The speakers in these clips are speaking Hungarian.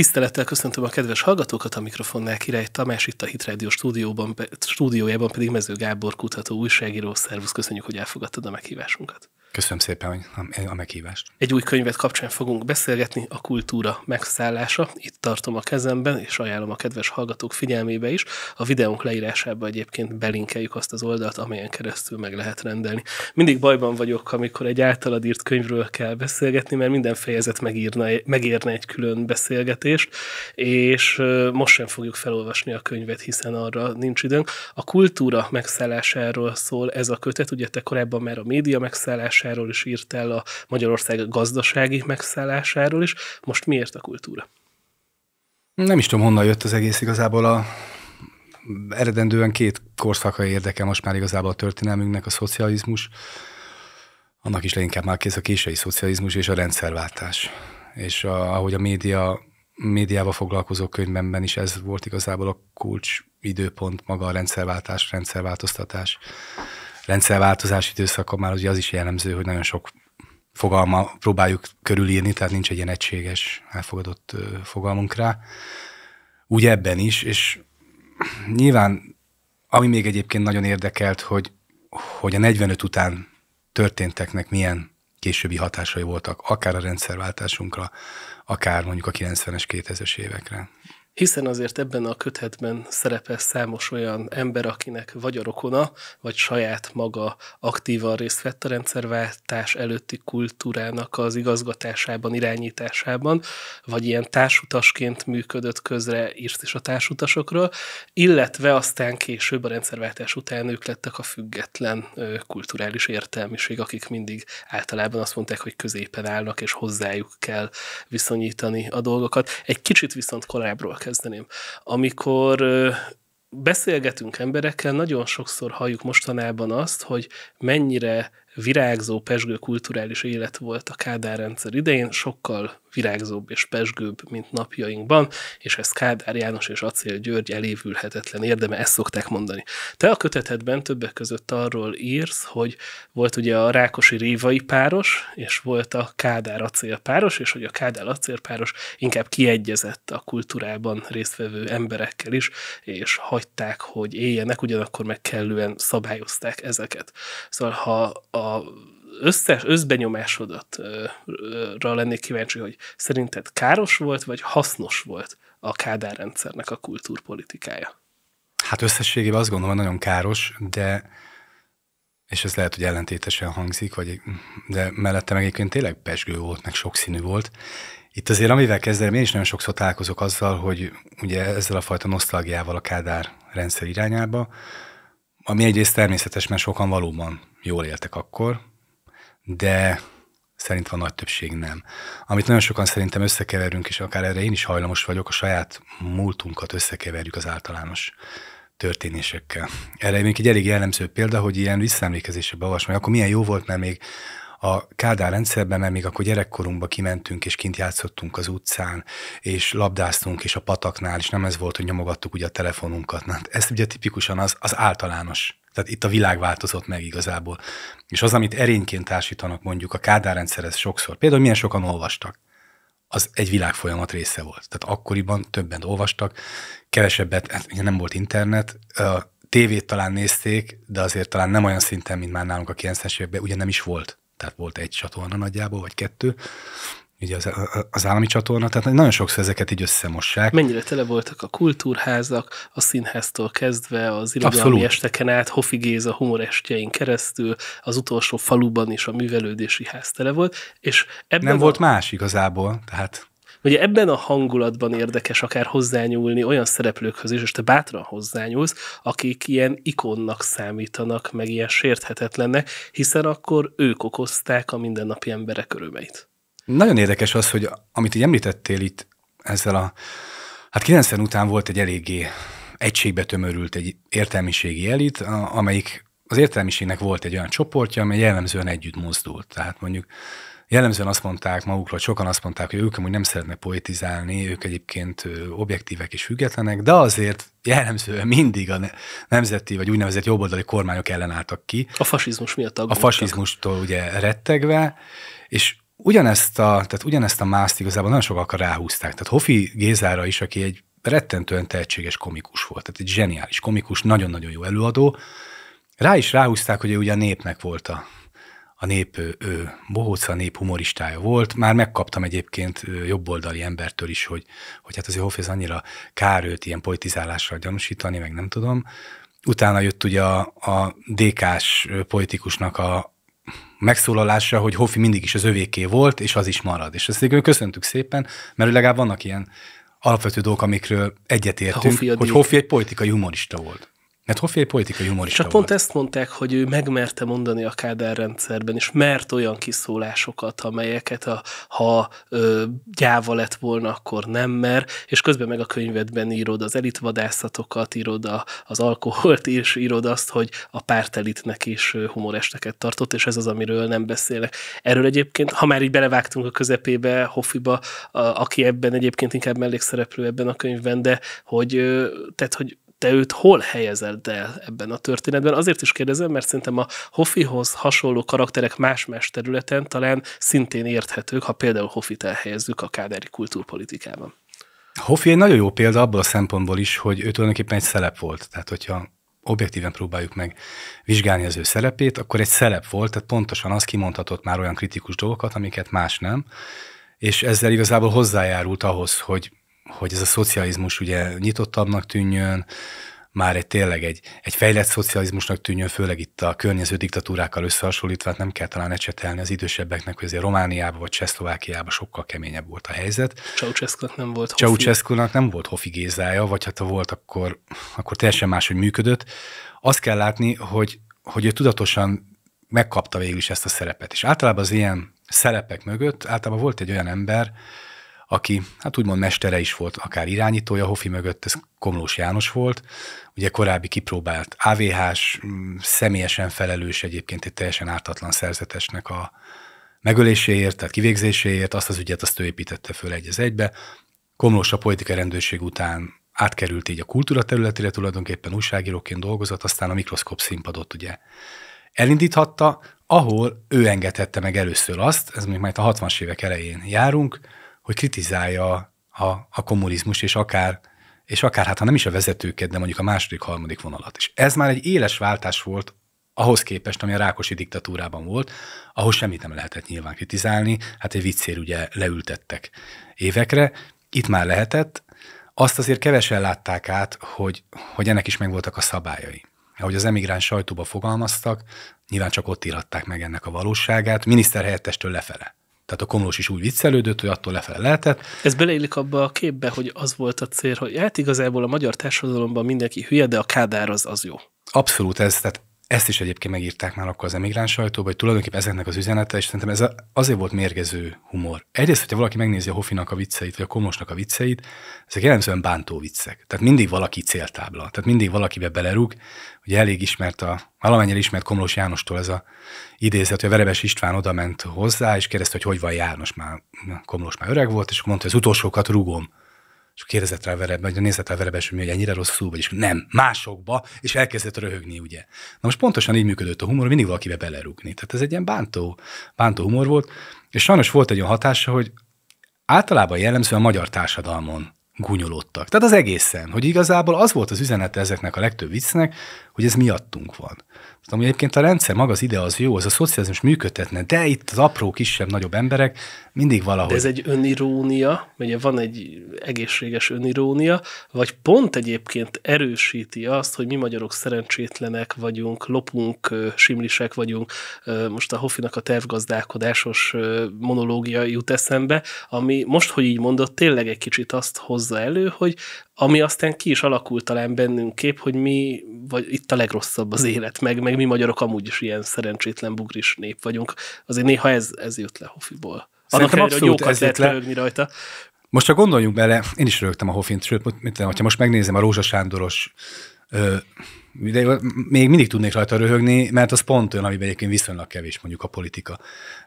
Tisztelettel köszöntöm a kedves hallgatókat, a mikrofonnál Király Tamás, itt a Hit Radio stúdióban, stúdiójában pedig Mező Gábor kutató újságíró. Szervusz, köszönjük, hogy elfogadtad a meghívásunkat. Köszönöm szépen a meghívást. Egy új könyvet kapcsán fogunk beszélgetni, a kultúra megszállása. Itt tartom a kezemben, és ajánlom a kedves hallgatók figyelmébe is. A videónk leírásába egyébként belinkeljük azt az oldalt, amelyen keresztül meg lehet rendelni. Mindig bajban vagyok, amikor egy általad írt könyvről kell beszélgetni, mert minden fejezet megírna, megérne egy külön beszélgetést, és most sem fogjuk felolvasni a könyvet, hiszen arra nincs időnk. A kultúra megszállásáról szól ez a kötet, ugye te korábban már a média megszállás megszállásáról is írtál, a Magyarország gazdasági megszállásáról is. Most miért a kultúra? Nem is tudom, honnan jött az egész igazából a eredendően két korszakai érdeke, most már igazából a történelmünknek a szocializmus, annak is leginkább már kész a késői szocializmus és a rendszerváltás. És a, ahogy a média, médiával foglalkozó könyvemben is ez volt igazából a kulcs időpont, maga a rendszerváltás, rendszerváltoztatás rendszerváltozás időszakon már ugye az is jellemző, hogy nagyon sok fogalma próbáljuk körülírni, tehát nincs egy ilyen egységes elfogadott fogalmunk rá. Úgy ebben is, és nyilván, ami még egyébként nagyon érdekelt, hogy, hogy a 45 után történteknek milyen későbbi hatásai voltak, akár a rendszerváltásunkra, akár mondjuk a 90-es, 2000-es évekre hiszen azért ebben a kötetben szerepel számos olyan ember, akinek vagy a rokona, vagy saját maga aktívan részt vett a rendszerváltás előtti kultúrának az igazgatásában, irányításában, vagy ilyen társutasként működött közre, írt is a társutasokról, illetve aztán később a rendszerváltás után ők lettek a független kulturális értelmiség, akik mindig általában azt mondták, hogy középen állnak, és hozzájuk kell viszonyítani a dolgokat. Egy kicsit viszont korábbról kell kezdeném. Amikor beszélgetünk emberekkel, nagyon sokszor halljuk mostanában azt, hogy mennyire virágzó, pesgő kulturális élet volt a Kádár rendszer idején, sokkal virágzóbb és pesgőbb, mint napjainkban, és ez Kádár János és Acél György elévülhetetlen érdeme, ezt szokták mondani. Te a kötetedben többek között arról írsz, hogy volt ugye a Rákosi Révai páros, és volt a Kádár Acél páros, és hogy a Kádár Acél páros inkább kiegyezett a kultúrában résztvevő emberekkel is, és hagyták, hogy éljenek, ugyanakkor meg kellően szabályozták ezeket. Szóval ha a a összes összbenyomásodatra lennék kíváncsi, hogy szerinted káros volt, vagy hasznos volt a Kádár rendszernek a kultúrpolitikája? Hát összességében azt gondolom, hogy nagyon káros, de és ez lehet, hogy ellentétesen hangzik, vagy, de mellette meg egyébként tényleg pesgő volt, meg sokszínű volt. Itt azért, amivel kezdem, én is nagyon sokszor találkozok azzal, hogy ugye ezzel a fajta nosztalgiával a Kádár rendszer irányába, ami egyrészt természetes, mert sokan valóban jól éltek akkor, de szerintem a nagy többség nem. Amit nagyon sokan szerintem összekeverünk, és akár erre én is hajlamos vagyok, a saját múltunkat összekeverjük az általános történésekkel. Erre még egy elég jellemző példa, hogy ilyen visszaemlékezésre beolvasom, hogy akkor milyen jó volt, mert még a Kádár rendszerben, mert még akkor gyerekkorunkba kimentünk, és kint játszottunk az utcán, és labdáztunk, és a pataknál, és nem ez volt, hogy nyomogattuk ugye a telefonunkat. Na, hát ez ugye tipikusan az, az általános tehát itt a világ változott meg igazából. És az, amit erényként társítanak mondjuk a Kádár rendszerhez sokszor, például milyen sokan olvastak, az egy világfolyamat része volt. Tehát akkoriban többen olvastak, kevesebbet, hát nem volt internet, a tévét talán nézték, de azért talán nem olyan szinten, mint már nálunk a 90-es években, ugye nem is volt tehát volt egy csatorna nagyjából, vagy kettő, ugye az, az állami csatorna, tehát nagyon sokszor ezeket így összemossák. Mennyire tele voltak a kultúrházak, a színháztól kezdve, az irodalmi esteken át, Hofi Géza humorestjein keresztül, az utolsó faluban is a művelődési ház tele volt, és ebben Nem a... volt más igazából, tehát hogy ebben a hangulatban érdekes akár hozzányúlni olyan szereplőkhöz is, és te bátran hozzányúlsz, akik ilyen ikonnak számítanak, meg ilyen sérthetetlennek, hiszen akkor ők okozták a mindennapi emberek örömeit. Nagyon érdekes az, hogy amit így említettél itt ezzel a... Hát 90 után volt egy eléggé egységbe tömörült egy értelmiségi elit, amelyik az értelmiségnek volt egy olyan csoportja, amely jellemzően együtt mozdult. Tehát mondjuk jellemzően azt mondták magukról, hogy sokan azt mondták, hogy ők amúgy nem szeretnek poetizálni, ők egyébként objektívek és függetlenek, de azért jellemzően mindig a nemzeti vagy úgynevezett jobboldali kormányok ellen álltak ki. A fasizmus miatt aggódtak. A fasizmustól ugye rettegve, és ugyanezt a, tehát ugyanezt a mászt igazából nagyon sokakkal ráhúzták. Tehát Hofi Gézára is, aki egy rettentően tehetséges komikus volt, tehát egy zseniális komikus, nagyon-nagyon jó előadó, rá is ráhúzták, hogy ő ugye a népnek volt a a nép ő, bohóca, a nép humoristája volt. Már megkaptam egyébként jobboldali embertől is, hogy, hogy hát azért Hoféz annyira kár őt ilyen politizálással gyanúsítani, meg nem tudom. Utána jött ugye a, a DK-s politikusnak a megszólalása, hogy Hofi mindig is az övéké volt, és az is marad. És ezt köszöntük szépen, mert legalább vannak ilyen alapvető dolgok, amikről egyetértünk, Hofi hogy Hofi egy politikai humorista volt. Mert hát Hoffi egy politikai humorista Csak hát pont volt. ezt mondták, hogy ő megmerte mondani a Kádár rendszerben, és mert olyan kiszólásokat, amelyeket a, ha ö, gyáva lett volna, akkor nem mer, és közben meg a könyvedben írod az elitvadászatokat, írod a, az alkoholt, és írod azt, hogy a pártelitnek is humoresteket tartott, és ez az, amiről nem beszélek. Erről egyébként, ha már így belevágtunk a közepébe, Hoffiba, a, aki ebben egyébként inkább mellékszereplő ebben a könyvben, de hogy, tehát, hogy te őt hol helyezed el ebben a történetben? Azért is kérdezem, mert szerintem a Hoffihoz hasonló karakterek más-más területen talán szintén érthetők, ha például Hoffit elhelyezzük a káderi kultúrpolitikában. Hoffi egy nagyon jó példa abból a szempontból is, hogy ő tulajdonképpen egy szelep volt. Tehát, hogyha objektíven próbáljuk meg vizsgálni az ő szerepét, akkor egy szelep volt, tehát pontosan az kimondhatott már olyan kritikus dolgokat, amiket más nem, és ezzel igazából hozzájárult ahhoz, hogy hogy ez a szocializmus ugye nyitottabbnak tűnjön, már egy tényleg egy, egy fejlett szocializmusnak tűnjön, főleg itt a környező diktatúrákkal összehasonlítva, hát nem kell talán ecsetelni az idősebbeknek, hogy azért Romániában vagy Csehszlovákiában sokkal keményebb volt a helyzet. Ceausescu-nak nem volt Hofi. ceausescu nem volt Hofi Gézája, vagy hát ha volt, akkor, akkor teljesen máshogy működött. Azt kell látni, hogy, hogy ő tudatosan megkapta végül is ezt a szerepet. És általában az ilyen szerepek mögött általában volt egy olyan ember, aki hát úgymond mestere is volt, akár irányítója, Hofi mögött ez Komlós János volt, ugye korábbi kipróbált AVH-s, mm, személyesen felelős egyébként egy teljesen ártatlan szerzetesnek a megöléséért, tehát kivégzéséért, azt az ügyet azt ő építette föl egy az egybe. Komlós a politikai rendőrség után átkerült így a kultúra területére, tulajdonképpen újságíróként dolgozott, aztán a mikroszkóp színpadot ugye elindíthatta, ahol ő engedhette meg először azt, ez még majd a 60-as évek elején járunk, hogy kritizálja a, a kommunizmus, és akár, és akár, hát ha nem is a vezetőket, de mondjuk a második, harmadik vonalat. És ez már egy éles váltás volt ahhoz képest, ami a Rákosi diktatúrában volt, ahol semmit nem lehetett nyilván kritizálni, hát egy viccér ugye leültettek évekre, itt már lehetett, azt azért kevesen látták át, hogy, hogy ennek is megvoltak a szabályai. Ahogy az emigráns sajtóba fogalmaztak, nyilván csak ott íratták meg ennek a valóságát, miniszterhelyettestől lefele. Tehát a Komlós is úgy viccelődött, hogy attól lefele lehetett. Ez beleillik abba a képbe, hogy az volt a cél, hogy hát igazából a magyar társadalomban mindenki hülye, de a Kádár az az jó. Abszolút ez, tehát ezt is egyébként megírták már akkor az emigráns sajtóban, hogy tulajdonképpen ezeknek az üzenete, és szerintem ez azért volt mérgező humor. Egyrészt, hogyha valaki megnézi a Hofinak a vicceit, vagy a Komosnak a vicceit, ezek jellemzően bántó viccek. Tehát mindig valaki céltábla, tehát mindig valakibe belerúg. Ugye elég ismert a, valamennyire ismert komlós Jánostól ez a idézet, hogy a Verebes István oda ment hozzá, és kérdezte, hogy hogy van János, már Komlós már öreg volt, és mondta, hogy az utolsókat rugom és kérdezett rá vele, vagy nézett rá vele hogy ennyire rosszul, vagyis nem, másokba, és elkezdett röhögni, ugye. Na most pontosan így működött a humor, mindig valakibe belerúgni. Tehát ez egy ilyen bántó, bántó humor volt, és sajnos volt egy olyan hatása, hogy általában jellemző a magyar társadalmon gúnyolódtak. Tehát az egészen, hogy igazából az volt az üzenete ezeknek a legtöbb viccnek, hogy ez miattunk van. Ami egyébként a rendszer maga az ide az jó, az a szocializmus működtetne, de itt az apró, kisebb, nagyobb emberek mindig valahogy. De ez egy önirónia, ugye van egy egészséges önirónia, vagy pont egyébként erősíti azt, hogy mi magyarok szerencsétlenek vagyunk, lopunk, simlisek vagyunk. Most a Hoffinak a tervgazdálkodásos monológia jut eszembe, ami most, hogy így mondott, tényleg egy kicsit azt hozza elő, hogy ami aztán ki is alakult talán bennünk kép, hogy mi, vagy itt a legrosszabb az élet, meg, meg mi magyarok amúgy is ilyen szerencsétlen bugris nép vagyunk. Azért néha ez, ez jött le Hofiból. Annak ellenére, abszolút jókat lehet le. rajta. Most csak gondoljunk bele, én is rögtem a Hofint, sőt, mint, ha most megnézem a Rózsa Sándoros ö, de még mindig tudnék rajta röhögni, mert az pont olyan, amiben egyébként viszonylag kevés mondjuk a politika.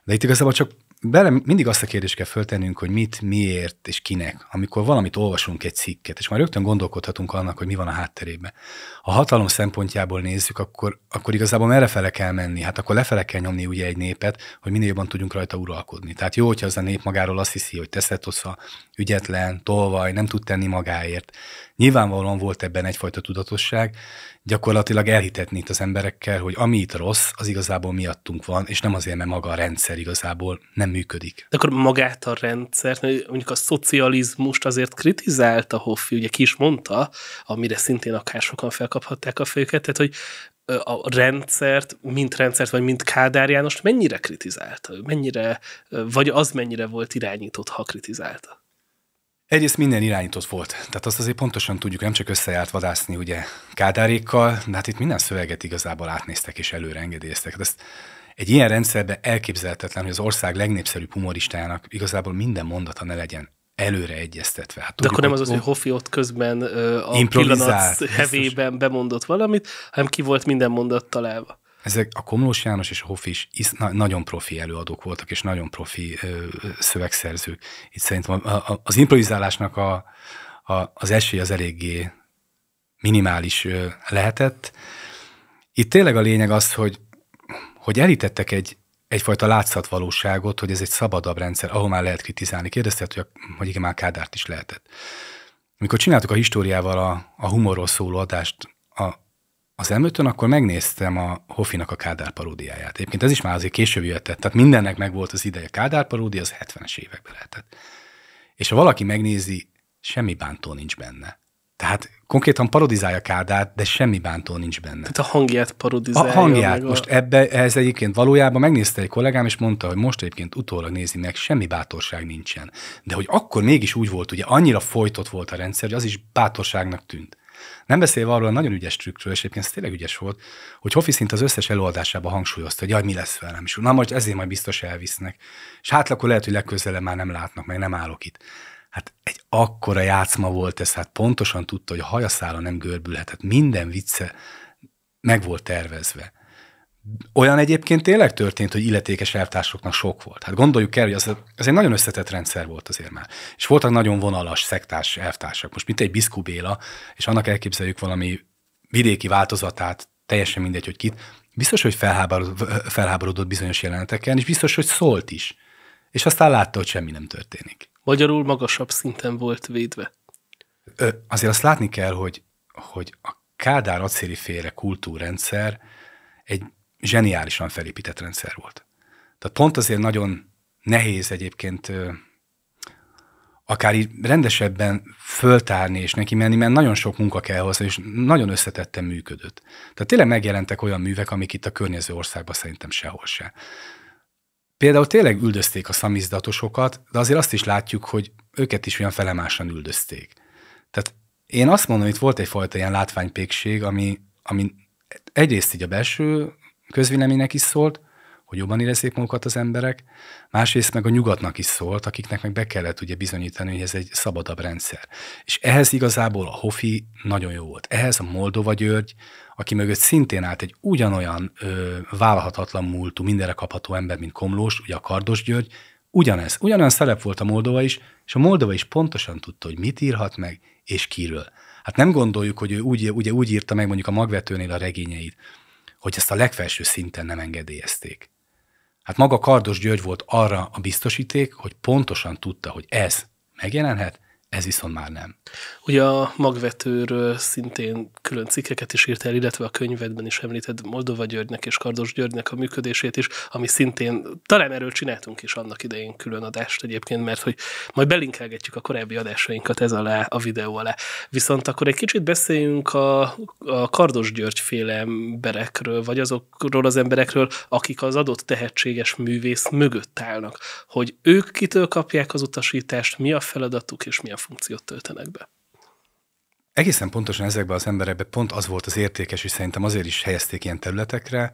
De itt igazából csak bele mindig azt a kérdést kell föltennünk, hogy mit, miért és kinek, amikor valamit olvasunk egy cikket, és már rögtön gondolkodhatunk annak, hogy mi van a hátterében. Ha hatalom szempontjából nézzük, akkor, akkor igazából merre fele kell menni? Hát akkor lefele kell nyomni ugye egy népet, hogy minél jobban tudjunk rajta uralkodni. Tehát jó, hogyha az a nép magáról azt hiszi, hogy teszetosza, ügyetlen, tolvaj, nem tud tenni magáért. Nyilvánvalóan volt ebben egyfajta tudatosság, gyakorlatilag elhitetni itt az emberekkel, hogy ami itt rossz, az igazából miattunk van, és nem azért, mert maga a rendszer igazából nem működik. De akkor magát a rendszert, mondjuk a szocializmust azért kritizálta Hoffi, ugye ki is mondta, amire szintén akár sokan felkaphatták a fejüket, tehát hogy a rendszert, mint rendszert, vagy mint Kádár Jánost mennyire kritizálta? Mennyire, vagy az mennyire volt irányított, ha kritizálta? Egyrészt minden irányított volt. Tehát azt azért pontosan tudjuk, nem csak összejárt vadászni ugye kádárékkal, de hát itt minden szöveget igazából átnéztek és előre engedélyeztek. Hát ezt egy ilyen rendszerben elképzelhetetlen, hogy az ország legnépszerűbb humoristájának igazából minden mondata ne legyen előre egyeztetve. Hát tudjuk, De akkor nem az az, hogy Hofi ott közben ö, a pillanat hevében biztos. bemondott valamit, hanem ki volt minden mondat találva. Ezek a Komlós János és a Hoff is nagyon profi előadók voltak, és nagyon profi ö, szövegszerzők. Itt szerintem a, a, az improvizálásnak a, a, az esély az eléggé minimális ö, lehetett. Itt tényleg a lényeg az, hogy, hogy elítettek egy, egyfajta látszatvalóságot, hogy ez egy szabadabb rendszer, ahol már lehet kritizálni. Kérdezted, hogy, a, hogy igen, már Kádárt is lehetett. Amikor csináltuk a históriával a, a humorról szóló adást az m akkor megnéztem a Hofinak a Kádár paródiáját. Egyébként ez is már azért később jött, tehát mindennek meg volt az ideje. Kádár paródia az 70-es években lehetett. És ha valaki megnézi, semmi bántó nincs benne. Tehát konkrétan parodizálja Kádát, de semmi bántó nincs benne. Tehát a hangját parodizálja. A hangját. Meg a... most ebbe, ez egyébként valójában megnézte egy kollégám, és mondta, hogy most egyébként utólag nézi meg, semmi bátorság nincsen. De hogy akkor mégis úgy volt, ugye annyira folytott volt a rendszer, hogy az is bátorságnak tűnt. Nem beszélve arról a nagyon ügyes trükkről, és egyébként ez tényleg ügyes volt, hogy Hoffi szint az összes előadásában hangsúlyozta, hogy jaj, mi lesz velem, és na most ezért majd biztos elvisznek. És hát akkor lehet, hogy legközelebb már nem látnak, meg nem állok itt. Hát egy akkora játszma volt ez, hát pontosan tudta, hogy a hajaszála nem görbülhetett. Minden vicce meg volt tervezve. Olyan egyébként tényleg történt, hogy illetékes eltársoknak sok volt. Hát gondoljuk el, hogy az, az egy nagyon összetett rendszer volt azért már. És voltak nagyon vonalas szektás eltársak. Most mint egy Biszku Béla, és annak elképzeljük valami vidéki változatát, teljesen mindegy, hogy kit, biztos, hogy felháborodott bizonyos jeleneteken, és biztos, hogy szólt is. És aztán látta, hogy semmi nem történik. Magyarul magasabb szinten volt védve. Ö, azért azt látni kell, hogy, hogy a Kádár acéli féle kultúrrendszer egy zseniálisan felépített rendszer volt. Tehát pont azért nagyon nehéz egyébként akár így rendesebben föltárni és neki menni, mert nagyon sok munka kell hozzá, és nagyon összetetten működött. Tehát tényleg megjelentek olyan művek, amik itt a környező országban szerintem sehol se. Például tényleg üldözték a szamizdatosokat, de azért azt is látjuk, hogy őket is olyan felemásan üldözték. Tehát én azt mondom, itt volt egyfajta ilyen látványpékség, ami, ami egyrészt így a belső közvéleménynek is szólt, hogy jobban érezzék magukat az emberek, másrészt meg a nyugatnak is szólt, akiknek meg be kellett ugye bizonyítani, hogy ez egy szabadabb rendszer. És ehhez igazából a Hofi nagyon jó volt. Ehhez a Moldova György, aki mögött szintén állt egy ugyanolyan ö, vállalhatatlan múltú, mindenre kapható ember, mint Komlós, ugye a Kardos György, ugyanez, ugyanolyan szerep volt a Moldova is, és a Moldova is pontosan tudta, hogy mit írhat meg, és kiről. Hát nem gondoljuk, hogy ő úgy, ugye úgy írta meg mondjuk a magvetőnél a regényeit, hogy ezt a legfelső szinten nem engedélyezték. Hát maga Kardos György volt arra a biztosíték, hogy pontosan tudta, hogy ez megjelenhet, ez viszont már nem. Ugye a magvetőről szintén külön cikkeket is írtál, illetve a könyvedben is említed Moldova Györgynek és Kardos Györgynek a működését is, ami szintén, talán erről csináltunk is annak idején külön adást egyébként, mert hogy majd belinkelgetjük a korábbi adásainkat ez alá, a videó alá. Viszont akkor egy kicsit beszéljünk a, a Kardos György féle emberekről, vagy azokról az emberekről, akik az adott tehetséges művész mögött állnak, hogy ők kitől kapják az utasítást, mi a feladatuk és mi a funkciót töltenek be. Egészen pontosan ezekben az emberekben pont az volt az értékes, és szerintem azért is helyezték ilyen területekre,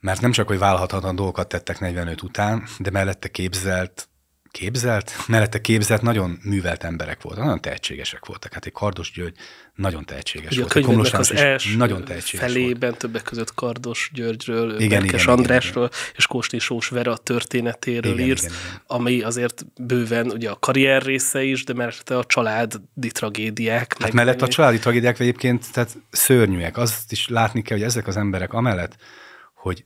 mert nem csak, hogy vállalhatatlan dolgokat tettek 45 után, de mellette képzelt, képzelt, mellette képzelt, nagyon művelt emberek voltak, nagyon tehetségesek voltak. Hát egy Kardos György nagyon tehetséges Ugye volt. A Komlos az nagyon tehetséges felében volt. többek között Kardos Györgyről, igen, Berkes igen, Andrásról igen, igen. és Kósni Sós Vera történetéről igen, írsz, igen, igen. ami azért bőven ugye a karrier része is, de mellette a családi tragédiák. Hát mellett a családi tragédiák egyébként tehát szörnyűek. Azt is látni kell, hogy ezek az emberek amellett, hogy,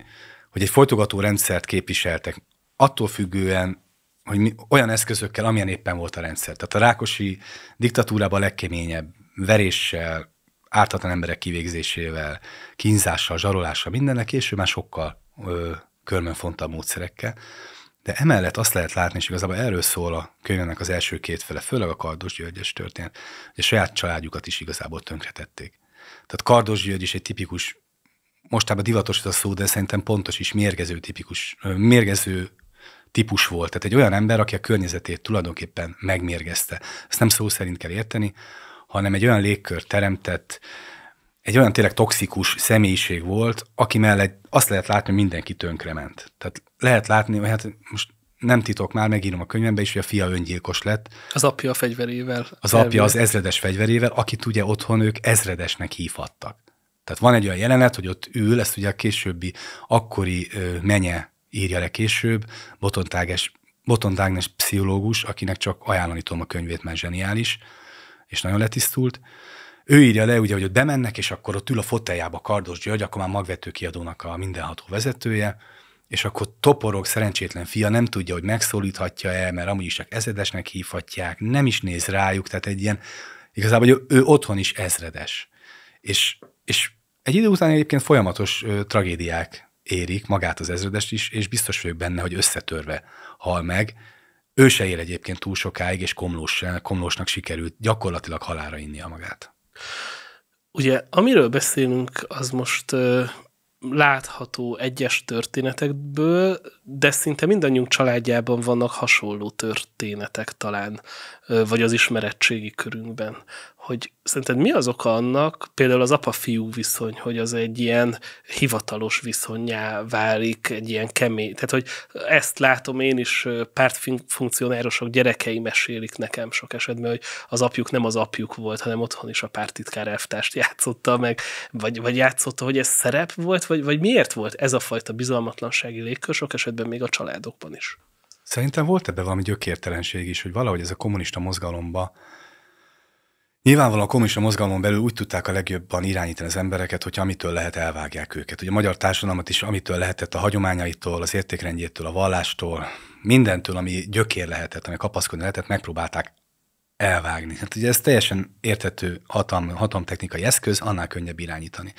hogy egy folytogató rendszert képviseltek, attól függően hogy mi, olyan eszközökkel, amilyen éppen volt a rendszer. Tehát a Rákosi diktatúrában a legkeményebb veréssel, ártatlan emberek kivégzésével, kínzással, zsarolással, mindennek, ő már sokkal ö, körmönfontabb módszerekkel. De emellett azt lehet látni, és igazából erről szól a könyvnek az első két fele, főleg a Kardos Györgyes történet, hogy a saját családjukat is igazából tönkretették. Tehát Kardos György is egy tipikus, mostában divatos ez a szó, de szerintem pontos is mérgező tipikus, mérgező típus volt. Tehát egy olyan ember, aki a környezetét tulajdonképpen megmérgezte. Ezt nem szó szerint kell érteni, hanem egy olyan légkör teremtett, egy olyan tényleg toxikus személyiség volt, aki mellett azt lehet látni, hogy mindenki ment. Tehát lehet látni, hogy hát most nem titok már, megírom a könyvembe is, hogy a fia öngyilkos lett. Az apja a fegyverével. Az apja az ezredes fegyverével, akit ugye otthon ők ezredesnek hívhattak. Tehát van egy olyan jelenet, hogy ott ül, ezt ugye a későbbi akkori menye írja le később, botontágnes Ágnes, Botont Ágnes pszichológus, akinek csak ajánlani tudom a könyvét, mert zseniális, és nagyon letisztult. Ő írja le, ugye, hogy ott bemennek, és akkor ott ül a foteljába Kardos György, akkor már magvető kiadónak a mindenható vezetője, és akkor toporog szerencsétlen fia, nem tudja, hogy megszólíthatja-e, mert amúgy is csak ezredesnek hívhatják, nem is néz rájuk, tehát egy ilyen, igazából hogy ő, ő otthon is ezredes. És, és egy idő után egyébként folyamatos ö, tragédiák érik magát az ezredest is, és biztos vagyok benne, hogy összetörve hal meg. Ő se él egyébként túl sokáig, és Komlós, Komlósnak sikerült gyakorlatilag halára a magát. Ugye, amiről beszélünk, az most ö, látható egyes történetekből, de szinte mindannyiunk családjában vannak hasonló történetek talán, vagy az ismerettségi körünkben. Hogy szerinted mi az oka annak, például az apa-fiú viszony, hogy az egy ilyen hivatalos viszonyá válik, egy ilyen kemény. Tehát, hogy ezt látom én is, pártfunkcionárosok gyerekei mesélik nekem sok esetben, hogy az apjuk nem az apjuk volt, hanem otthon is a pártitkár elvtást játszotta meg, vagy, vagy játszotta, hogy ez szerep volt, vagy, vagy miért volt ez a fajta bizalmatlansági légkör sok esetben esetben még a családokban is. Szerintem volt ebben valami gyökértelenség is, hogy valahogy ez a kommunista mozgalomba Nyilvánvalóan a kommunista mozgalmon belül úgy tudták a legjobban irányítani az embereket, hogy amitől lehet elvágják őket. Ugye a magyar társadalmat is amitől lehetett a hagyományaitól, az értékrendjétől, a vallástól, mindentől, ami gyökér lehetett, ami kapaszkodni lehetett, megpróbálták elvágni. Hát ugye ez teljesen értető hatalm, technikai eszköz, annál könnyebb irányítani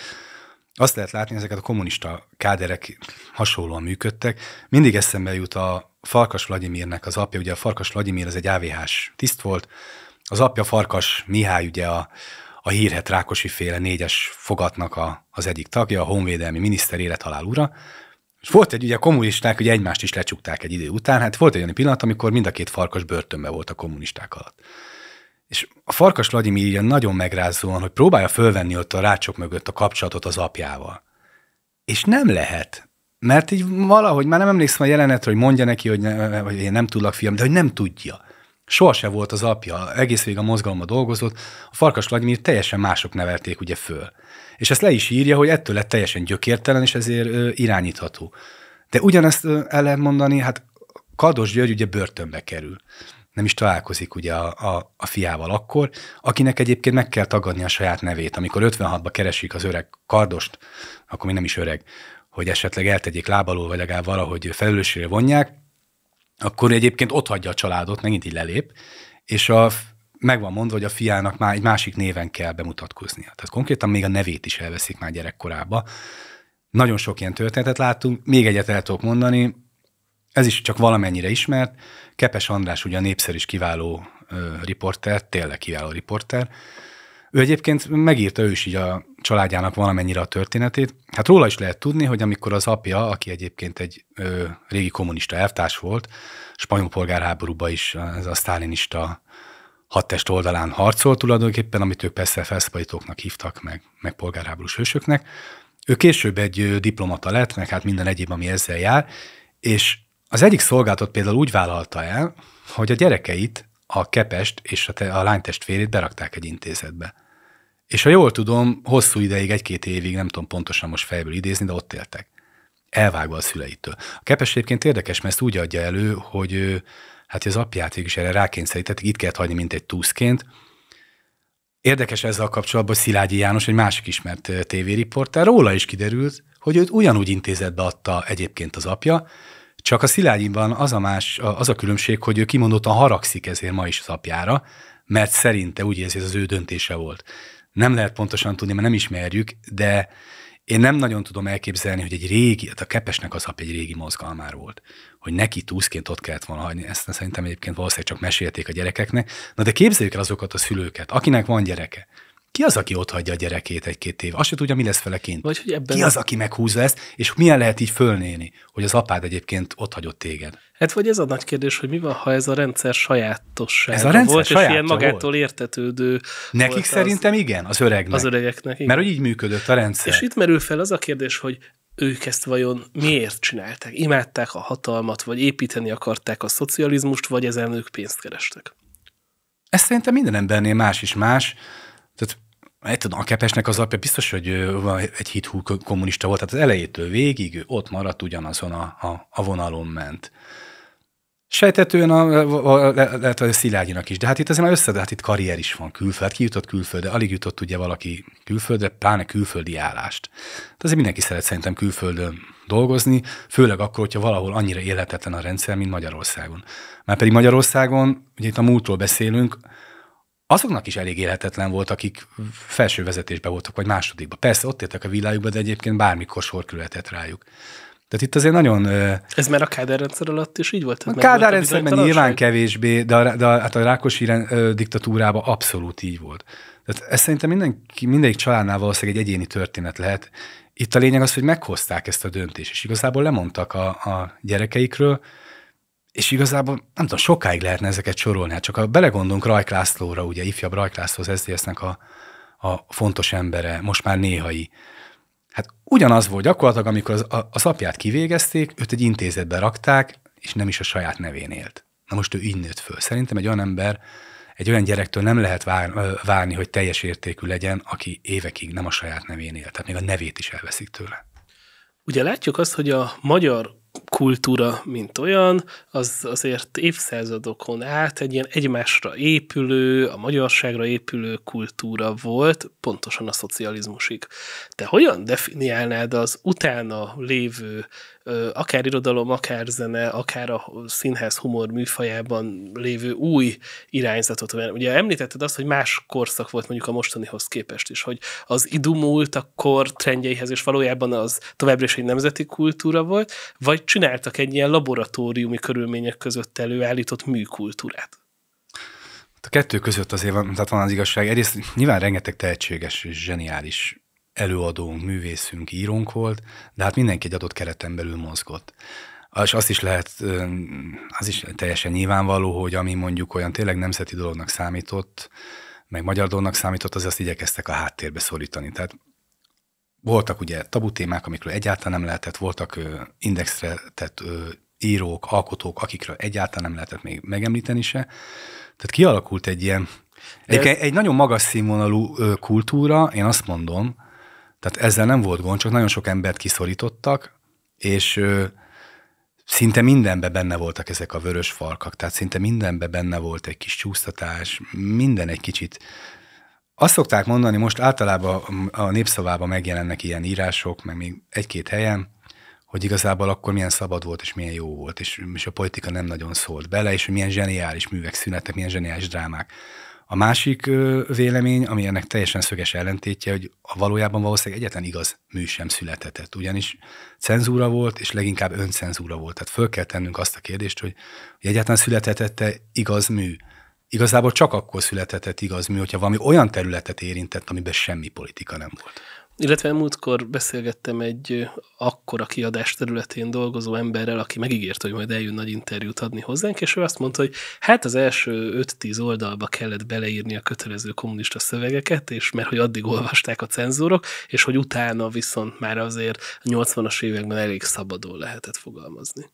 azt lehet látni, ezeket a kommunista káderek hasonlóan működtek. Mindig eszembe jut a Farkas Vladimirnek az apja, ugye a Farkas Vladimir az egy avh tiszt volt, az apja Farkas Mihály ugye a, a hírhet Rákosi féle négyes fogatnak a, az egyik tagja, a honvédelmi miniszter élethalál ura, és volt egy, ugye a kommunisták ugye egymást is lecsukták egy idő után, hát volt egy olyan pillanat, amikor mind a két farkas börtönbe volt a kommunisták alatt. És a Farkas Vladimir így nagyon megrázóan, hogy próbálja fölvenni ott a rácsok mögött a kapcsolatot az apjával. És nem lehet. Mert így valahogy, már nem emlékszem a jelenetre, hogy mondja neki, hogy, ne, hogy én nem tudlak, fiam, de hogy nem tudja. Soha se volt az apja, egész végig a mozgalma dolgozott, a Farkas Vladimir teljesen mások nevelték ugye föl. És ezt le is írja, hogy ettől lett teljesen gyökértelen, és ezért ö, irányítható. De ugyanezt ö, el lehet mondani, hát Kardos György ugye börtönbe kerül nem is találkozik ugye a, a, a fiával akkor, akinek egyébként meg kell tagadni a saját nevét. Amikor 56-ba keresik az öreg kardost, akkor mi nem is öreg, hogy esetleg eltegyék lábalól, vagy legalább valahogy felelősségre vonják, akkor egyébként ott hagyja a családot, megint így lelép, és a, meg van mondva, hogy a fiának már egy másik néven kell bemutatkoznia. Tehát konkrétan még a nevét is elveszik már gyerekkorába. Nagyon sok ilyen történetet láttunk, még egyet el tudok mondani, ez is csak valamennyire ismert. Kepes András ugye népszerű is kiváló ö, riporter, tényleg kiváló riporter. Ő egyébként megírta ő is így a családjának valamennyire a történetét. Hát róla is lehet tudni, hogy amikor az apja, aki egyébként egy ö, régi kommunista elvtárs volt, spanyol polgárháborúban is ez a sztálinista hadtest oldalán harcolt tulajdonképpen, amit ők persze felszabadítóknak hívtak, meg, meg polgárháborús hősöknek. Ő később egy diplomata lett, meg hát minden egyéb, ami ezzel jár, és az egyik szolgáltat például úgy vállalta el, hogy a gyerekeit, a kepest és a, te, a lánytestvérét berakták egy intézetbe. És ha jól tudom, hosszú ideig, egy-két évig, nem tudom pontosan most fejből idézni, de ott éltek. Elvágva a szüleitől. A kepes egyébként érdekes, mert ezt úgy adja elő, hogy hát az apját is erre rákényszerítették, itt kellett hagyni, mint egy túszként. Érdekes ezzel kapcsolatban Szilágyi János, egy másik ismert eh, tévériportár, róla is kiderült, hogy őt ugyanúgy intézetbe adta egyébként az apja, csak a Szilágyiban az a, más, az a különbség, hogy ő kimondottan haragszik ezért ma is az apjára, mert szerinte úgy érzi, ez az ő döntése volt. Nem lehet pontosan tudni, mert nem ismerjük, de én nem nagyon tudom elképzelni, hogy egy régi, hát a Kepesnek az apja egy régi mozgalmár volt, hogy neki túszként ott kellett volna hagyni. Ezt szerintem egyébként valószínűleg csak mesélték a gyerekeknek. Na de képzeljük el azokat a szülőket, akinek van gyereke, ki az, aki ott hagyja a gyerekét egy-két év? Azt se tudja, mi lesz vele kint. Vagy, hogy ebben Ki az, aki meghúzza ezt, és milyen lehet így fölnéni, hogy az apád egyébként ott hagyott téged? Hát vagy ez a nagy kérdés, hogy mi van, ha ez a rendszer sajátossága ez a rendszer volt, és ilyen magától volt. értetődő Nekik volt szerintem az, igen, az öregnek. Az öregeknek, igen. Mert hogy így működött a rendszer. És itt merül fel az a kérdés, hogy ők ezt vajon miért csinálták? Imádták a hatalmat, vagy építeni akarták a szocializmust, vagy ezen ők pénzt kerestek? Ez szerintem minden embernél más is más tudom, a Kepesnek az alapja biztos, hogy egy hithú kommunista volt, tehát az elejétől végig ott maradt ugyanazon a, a, a vonalon ment. Sejtetően a, a, a, lehet, hogy a Szilágyinak is, de hát itt azért már össze, de hát itt karrier is van külföld, hát kijutott külföldre, alig jutott ugye valaki külföldre, pláne külföldi állást. Tehát azért mindenki szeret szerintem külföldön dolgozni, főleg akkor, hogyha valahol annyira életetlen a rendszer, mint Magyarországon. Már pedig Magyarországon, ugye itt a múltról beszélünk, azoknak is elég életetlen volt, akik felső vezetésben voltak, vagy másodikban. Persze ott értek a világukba, de egyébként bármikor sor kerülhetett rájuk. Tehát itt azért nagyon... Ez már a Kádár rendszer alatt is így volt? A Kádár rendszerben nyilván kevésbé, de, a, de a, hát a Rákosi diktatúrában abszolút így volt. Tehát ez szerintem mindenki, mindegyik családnál valószínűleg egy egyéni történet lehet. Itt a lényeg az, hogy meghozták ezt a döntést, és igazából lemondtak a, a gyerekeikről, és igazából nem tudom, sokáig lehetne ezeket sorolni, hát csak ha belegondolunk Rajk Lászlóra, ugye ifjabb Rajk László az szdsz a, a fontos embere, most már néhai. Hát ugyanaz volt gyakorlatilag, amikor az, a, az apját kivégezték, őt egy intézetbe rakták, és nem is a saját nevén élt. Na most ő így nőtt föl. Szerintem egy olyan ember, egy olyan gyerektől nem lehet vár, várni, hogy teljes értékű legyen, aki évekig nem a saját nevén él. Tehát még a nevét is elveszik tőle. Ugye látjuk azt, hogy a magyar kultúra, mint olyan, az azért évszázadokon át egy ilyen egymásra épülő, a magyarságra épülő kultúra volt, pontosan a szocializmusig. Te hogyan definiálnád az utána lévő akár irodalom, akár zene, akár a színház humor műfajában lévő új irányzatot. Ugye említetted azt, hogy más korszak volt mondjuk a mostanihoz képest is, hogy az idumult a kor trendjeihez, és valójában az továbbra is egy nemzeti kultúra volt, vagy csináltak egy ilyen laboratóriumi körülmények között előállított műkultúrát? A kettő között azért van, tehát van az igazság. Egyrészt nyilván rengeteg tehetséges és zseniális előadónk, művészünk, írónk volt, de hát mindenki egy adott kereten belül mozgott. És azt is lehet, az is teljesen nyilvánvaló, hogy ami mondjuk olyan tényleg nemzeti dolognak számított, meg magyar dolognak számított, az azt igyekeztek a háttérbe szorítani. Tehát voltak ugye tabu témák, amikről egyáltalán nem lehetett, voltak indexre tett írók, alkotók, akikről egyáltalán nem lehetett még megemlíteni se. Tehát kialakult egy ilyen, egy, egy nagyon magas színvonalú kultúra, én azt mondom, tehát ezzel nem volt gond, csak nagyon sok embert kiszorítottak, és ö, szinte mindenbe benne voltak ezek a vörös farkak, tehát szinte mindenbe benne volt egy kis csúsztatás, minden egy kicsit. Azt szokták mondani, most általában a népszavában megjelennek ilyen írások, meg még egy-két helyen, hogy igazából akkor milyen szabad volt, és milyen jó volt, és, és a politika nem nagyon szólt bele, és hogy milyen zseniális művek születtek, milyen zseniális drámák. A másik vélemény, ami ennek teljesen szöges ellentétje, hogy a valójában valószínűleg egyetlen igaz mű sem születetett, ugyanis cenzúra volt, és leginkább öncenzúra volt. Tehát föl kell tennünk azt a kérdést, hogy, hogy egyáltalán születetette igaz mű. Igazából csak akkor születhetett igaz mű, hogyha valami olyan területet érintett, amiben semmi politika nem volt. Illetve múltkor beszélgettem egy akkora kiadás területén dolgozó emberrel, aki megígért, hogy majd eljön nagy interjút adni hozzánk, és ő azt mondta, hogy hát az első 5-10 oldalba kellett beleírni a kötelező kommunista szövegeket, és mert hogy addig olvasták a cenzúrok, és hogy utána viszont már azért a 80-as években elég szabadon lehetett fogalmazni.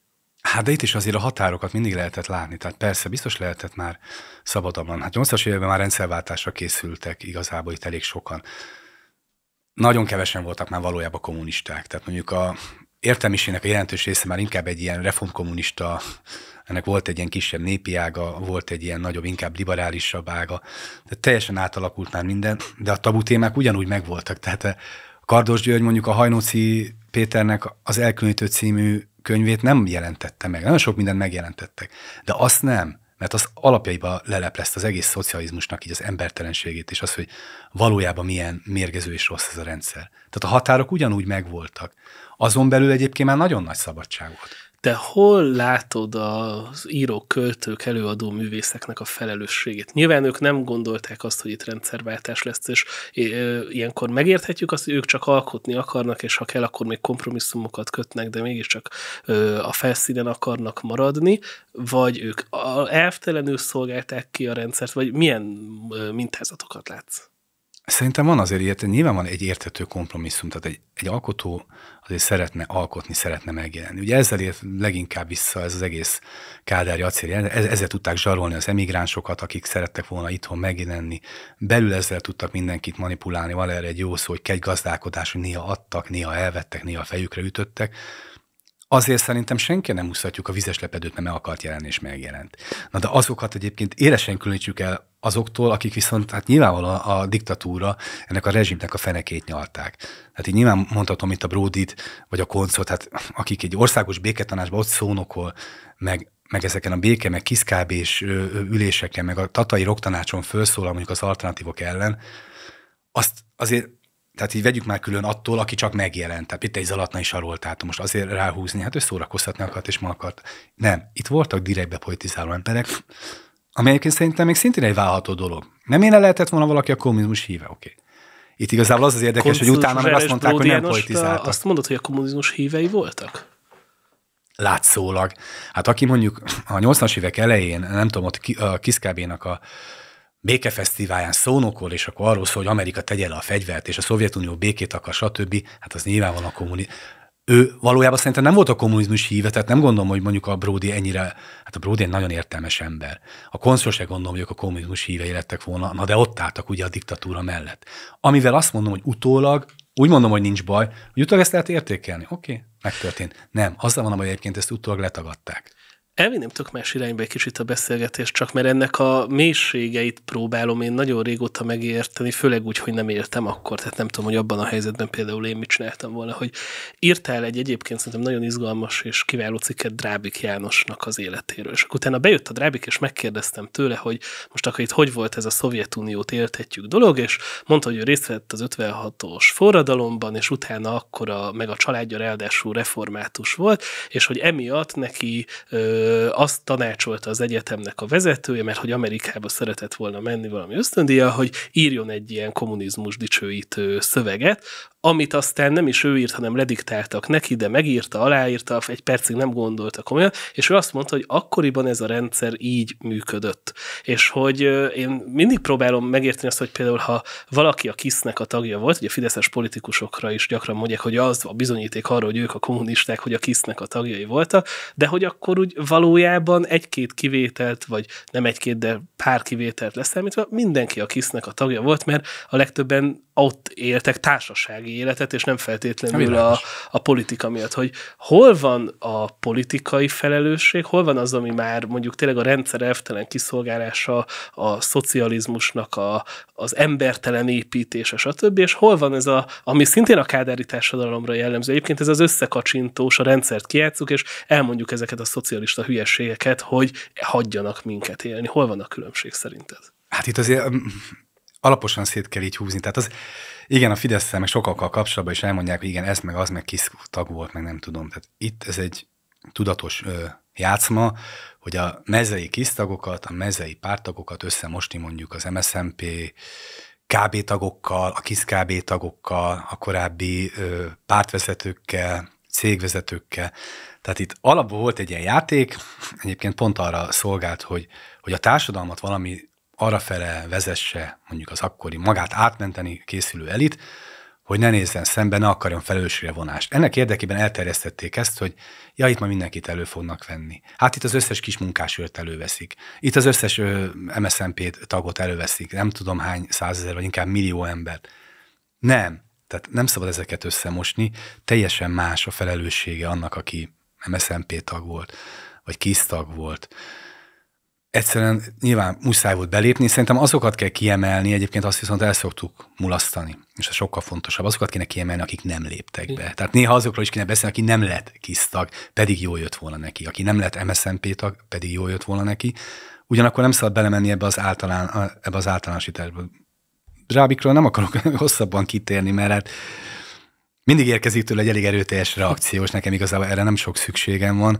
Hát de itt is azért a határokat mindig lehetett látni, tehát persze biztos lehetett már szabadabban. Hát 80-as években már rendszerváltásra készültek igazából itt elég sokan nagyon kevesen voltak már valójában kommunisták. Tehát mondjuk a értelmisének a jelentős része már inkább egy ilyen reformkommunista, ennek volt egy ilyen kisebb népi ága, volt egy ilyen nagyobb, inkább liberálisabb ága. Tehát teljesen átalakult már minden, de a tabu témák ugyanúgy megvoltak. Tehát a eh, Kardos György mondjuk a Hajnóci Péternek az elkülönítő című könyvét nem jelentette meg. Nagyon sok mindent megjelentettek, de azt nem mert az alapjaiba leleplezte az egész szocializmusnak így az embertelenségét, és az, hogy valójában milyen mérgező és rossz ez a rendszer. Tehát a határok ugyanúgy megvoltak. Azon belül egyébként már nagyon nagy szabadság volt de hol látod az írók, költők, előadó művészeknek a felelősségét? Nyilván ők nem gondolták azt, hogy itt rendszerváltás lesz, és ilyenkor megérthetjük azt, hogy ők csak alkotni akarnak, és ha kell, akkor még kompromisszumokat kötnek, de mégiscsak a felszínen akarnak maradni, vagy ők elvtelenül szolgálták ki a rendszert, vagy milyen mintázatokat látsz? Szerintem van azért ilyet, nyilván van egy érthető kompromisszum, tehát egy, egy alkotó azért szeretne alkotni, szeretne megjelenni. Ugye ezzel ért leginkább vissza ez az egész kádári acél, ez, ezzel tudták zsarolni az emigránsokat, akik szerettek volna itthon megjelenni, belül ezzel tudtak mindenkit manipulálni, van erre egy jó szó, hogy kegy gazdálkodás, hogy néha adtak, néha elvettek, néha fejükre ütöttek, Azért szerintem senki nem muszhatjuk a vizes lepedőt, mert meg akart jelenni és megjelent. Na de azokat egyébként élesen különítsük el azoktól, akik viszont hát nyilvánvalóan a, a diktatúra ennek a rezsimnek a fenekét nyalták. Hát így nyilván mondhatom itt a Bródit, vagy a koncot, hát akik egy országos béketanásban ott szónokol, meg, meg ezeken a béke, meg kiszkábés üléseken, meg a tatai roktanácson felszólal mondjuk az alternatívok ellen, azt azért tehát így vegyük már külön attól, aki csak megjelent. Tehát itt egy zalatnai saroltát, most azért ráhúzni, hát ő szórakoztatni akart, és ma akart. Nem, itt voltak direktbe politizáló emberek, amelyek szerintem még szintén egy válható dolog. Nem én lehetett volna valaki a kommunizmus híve, oké. Okay. Itt igazából az az érdekes, hogy utána meg azt mondták, Bródi hogy nem politizáltak. Azt mondod, hogy a kommunizmus hívei voltak? Látszólag. Hát aki mondjuk a 80-as évek elején, nem tudom, ott a Kiszkábénak a békefesztiválján szónokol, és akkor arról szól, hogy Amerika tegye le a fegyvert, és a Szovjetunió békét akar, stb. Hát az nyilvánvalóan a kommunizmus ő valójában szerintem nem volt a kommunizmus híve, tehát nem gondolom, hogy mondjuk a Brody ennyire, hát a Brody egy nagyon értelmes ember. A konszor se gondolom, hogy ők a kommunizmus hívei lettek volna, na de ott álltak ugye a diktatúra mellett. Amivel azt mondom, hogy utólag, úgy mondom, hogy nincs baj, hogy utólag ezt lehet értékelni. Oké, okay, megtörtént. Nem, azzal van, hogy egyébként ezt utólag letagadták elvinném tök más irányba egy kicsit a beszélgetést, csak mert ennek a mélységeit próbálom én nagyon régóta megérteni, főleg úgy, hogy nem éltem akkor, tehát nem tudom, hogy abban a helyzetben például én mit csináltam volna, hogy írtál egy egyébként szerintem nagyon izgalmas és kiváló cikket Drábik Jánosnak az életéről, és akkor utána bejött a Drábik, és megkérdeztem tőle, hogy most akkor itt hogy volt ez a Szovjetuniót éltetjük dolog, és mondta, hogy ő részt vett az 56-os forradalomban, és utána akkor a, meg a családja ráadásul református volt, és hogy emiatt neki ö, azt tanácsolta az egyetemnek a vezetője, mert hogy Amerikába szeretett volna menni valami ösztöndíja, hogy írjon egy ilyen kommunizmus dicsőítő szöveget, amit aztán nem is ő írt, hanem lediktáltak neki, de megírta, aláírta, egy percig nem gondoltak komolyan, és ő azt mondta, hogy akkoriban ez a rendszer így működött. És hogy én mindig próbálom megérteni azt, hogy például ha valaki a KISZ-nek a tagja volt, ugye a fideszes politikusokra is gyakran mondják, hogy az a bizonyíték arra, hogy ők a kommunisták, hogy a KISZ-nek a tagjai voltak, de hogy akkor úgy valójában egy-két kivételt, vagy nem egy-két, de pár kivételt leszámítva, mindenki a KISZ-nek a tagja volt, mert a legtöbben ott éltek társasági életet, és nem feltétlenül a, a, politika miatt, hogy hol van a politikai felelősség, hol van az, ami már mondjuk tényleg a rendszer elvtelen kiszolgálása, a szocializmusnak a, az embertelen építése, stb., és hol van ez a, ami szintén a kádári társadalomra jellemző. Egyébként ez az összekacsintós, a rendszert kiátszuk, és elmondjuk ezeket a szocialista hülyeségeket, hogy hagyjanak minket élni. Hol van a különbség szerinted? Hát itt azért alaposan szét kell így húzni. Tehát az, igen, a fidesz meg sokakkal kapcsolatban is elmondják, hogy igen, ez meg az meg kis tag volt, meg nem tudom. Tehát itt ez egy tudatos ö, játszma, hogy a mezei tagokat, a mezei pártagokat összemosni mondjuk az MSZMP KB tagokkal, a kis KB tagokkal, a korábbi ö, pártvezetőkkel, cégvezetőkkel. Tehát itt alapból volt egy ilyen játék, egyébként pont arra szolgált, hogy, hogy a társadalmat valami arrafele vezesse mondjuk az akkori magát átmenteni készülő elit, hogy ne nézzen szembe, ne akarjon felelősségre vonást. Ennek érdekében elterjesztették ezt, hogy ja, itt ma mindenkit elő fognak venni. Hát itt az összes kis munkásőrt előveszik. Itt az összes MSZNP tagot előveszik. Nem tudom hány százezer, vagy inkább millió embert. Nem. Tehát nem szabad ezeket összemosni. Teljesen más a felelőssége annak, aki MSZNP tag volt, vagy kis tag volt, egyszerűen nyilván muszáj volt belépni, szerintem azokat kell kiemelni, egyébként azt viszont el szoktuk mulasztani, és ez sokkal fontosabb, azokat kéne kiemelni, akik nem léptek be. Tehát néha azokról is kéne beszélni, aki nem lett KISZ tag, pedig jó jött volna neki, aki nem lett MSZNP tag, pedig jó jött volna neki. Ugyanakkor nem szabad belemenni ebbe az, általán, ebbe az általánosításba. Rábikról nem akarok hosszabban kitérni, mert hát mindig érkezik tőle egy elég erőteljes reakció, és nekem igazából erre nem sok szükségem van,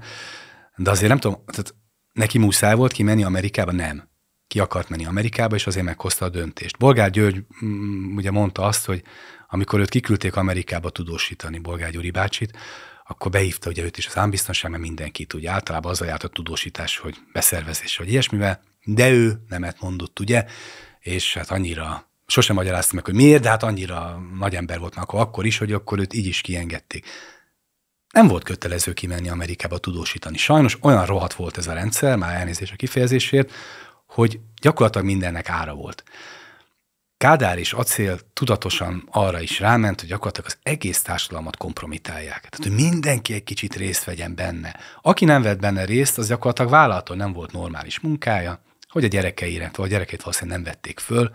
de azért nem tudom, tehát neki muszáj volt kimenni Amerikába? Nem. Ki akart menni Amerikába, és azért meghozta a döntést. Bolgár György mm, ugye mondta azt, hogy amikor őt kiküldték Amerikába tudósítani, Bolgár Gyuri bácsit, akkor behívta ugye őt is az ámbiztonság, mert mindenki tudja. általában az járt a tudósítás, hogy beszervezés, vagy ilyesmivel, de ő nemet mondott, ugye, és hát annyira sosem magyaráztam meg, hogy miért, de hát annyira nagy ember volt már akkor, akkor is, hogy akkor őt így is kiengedték nem volt kötelező kimenni Amerikába tudósítani. Sajnos olyan rohadt volt ez a rendszer, már elnézés a kifejezésért, hogy gyakorlatilag mindennek ára volt. Kádár és Acél tudatosan arra is ráment, hogy gyakorlatilag az egész társadalmat kompromitálják. Tehát, hogy mindenki egy kicsit részt vegyen benne. Aki nem vett benne részt, az gyakorlatilag vállalaton nem volt normális munkája, hogy a gyerekeire, vagy a gyerekét valószínűleg nem vették föl,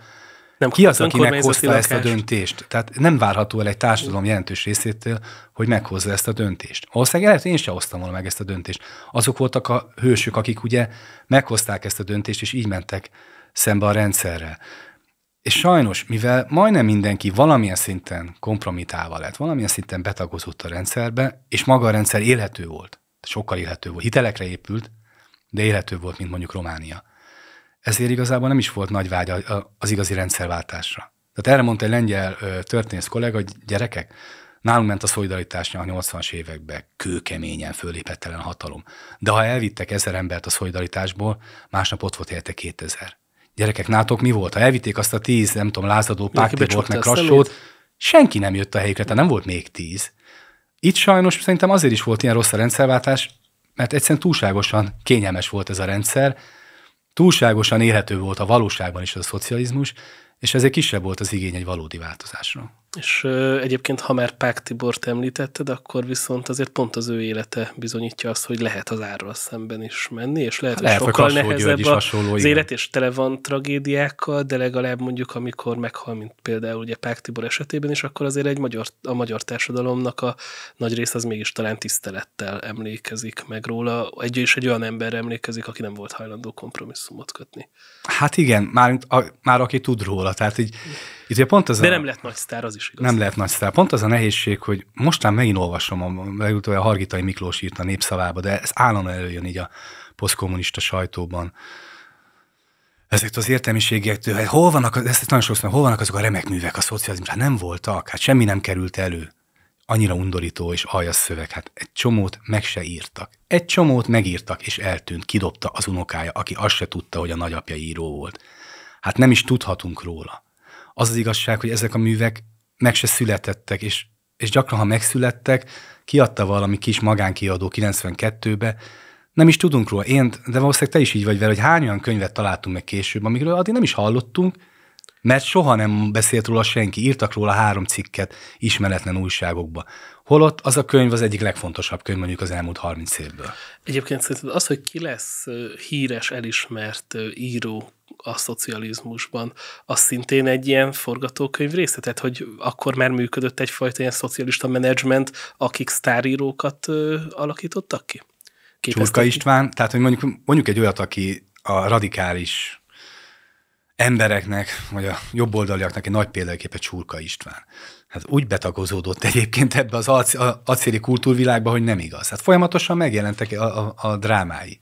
nem Ki az, aki meghozta lakást? ezt a döntést? Tehát nem várható el egy társadalom jelentős részétől, hogy meghozza ezt a döntést. Ország lehet, én sem hoztam volna meg ezt a döntést. Azok voltak a hősök, akik ugye meghozták ezt a döntést, és így mentek szembe a rendszerrel. És sajnos, mivel majdnem mindenki valamilyen szinten kompromitálva lett, valamilyen szinten betagozott a rendszerbe, és maga a rendszer élhető volt, sokkal élhető volt, hitelekre épült, de élhető volt, mint mondjuk Románia ezért igazából nem is volt nagy vágy az igazi rendszerváltásra. Tehát erre mondta egy lengyel történész kollega, hogy gyerekek, nálunk ment a szolidaritás a 80-as évekbe, kőkeményen fölépett ellen a hatalom. De ha elvittek ezer embert a szolidaritásból, másnap ott volt helyette 2000. Gyerekek, nátok mi volt? Ha elvitték azt a tíz, nem tudom, lázadó pákti volt meg krassót, senki nem jött a helyükre, tehát nem volt még tíz. Itt sajnos szerintem azért is volt ilyen rossz a rendszerváltás, mert egyszerűen túlságosan kényelmes volt ez a rendszer, túlságosan élhető volt a valóságban is az a szocializmus, és ezért kisebb volt az igény egy valódi változásra. És ö, egyébként, ha már Pák Tibort említetted, akkor viszont azért pont az ő élete bizonyítja azt, hogy lehet az árral szemben is menni, és lehet, hogy lehet, sokkal nehezebb is hasonló, az igen. élet, és tele van tragédiákkal, de legalább mondjuk, amikor meghal, mint például ugye Pák Tibor esetében is, akkor azért egy magyar, a magyar társadalomnak a nagy része az mégis talán tisztelettel emlékezik meg róla, egy és egy olyan ember emlékezik, aki nem volt hajlandó kompromisszumot kötni. Hát igen, már, a, már aki tud róla, tehát így... Igen itt pont az De a, nem lehet nagy sztár, az is igaz. Nem lehet nagy sztár. Pont az a nehézség, hogy mostán megint olvasom, a, legutóbb a Hargitai Miklós írt a népszavába, de ez állandóan előjön így a posztkommunista sajtóban. ezek az értelmiségek, hogy hát hol vannak, ezt nagyon sokszor, hol vannak azok a remek művek a szocializmus? Hát nem voltak, hát semmi nem került elő. Annyira undorító és aljas szöveg, hát egy csomót meg se írtak. Egy csomót megírtak, és eltűnt, kidobta az unokája, aki azt se tudta, hogy a nagyapja író volt. Hát nem is tudhatunk róla. Az az igazság, hogy ezek a művek meg se születettek, és, és gyakran, ha megszülettek, kiadta valami kis magánkiadó 92-be, nem is tudunk róla. Én, de valószínűleg te is így vagy vele, hogy hány olyan könyvet találtunk meg később, amikről addig nem is hallottunk, mert soha nem beszélt róla senki, írtak róla három cikket ismeretlen újságokba. Holott az a könyv az egyik legfontosabb könyv mondjuk az elmúlt 30 évből. Egyébként szerinted az, hogy ki lesz híres, elismert író a szocializmusban, az szintén egy ilyen forgatókönyv része, tehát hogy akkor már működött egyfajta ilyen szocialista menedzsment, akik sztárírókat ö, alakítottak ki? Képeztek Csurka ki? István, tehát hogy mondjuk, mondjuk egy olyat, aki a radikális embereknek, vagy a jobboldaliaknak egy nagy példaképe Csurka István. Hát úgy betagozódott egyébként ebbe az acéli kultúrvilágba, hogy nem igaz. Hát folyamatosan megjelentek a, a, a drámái.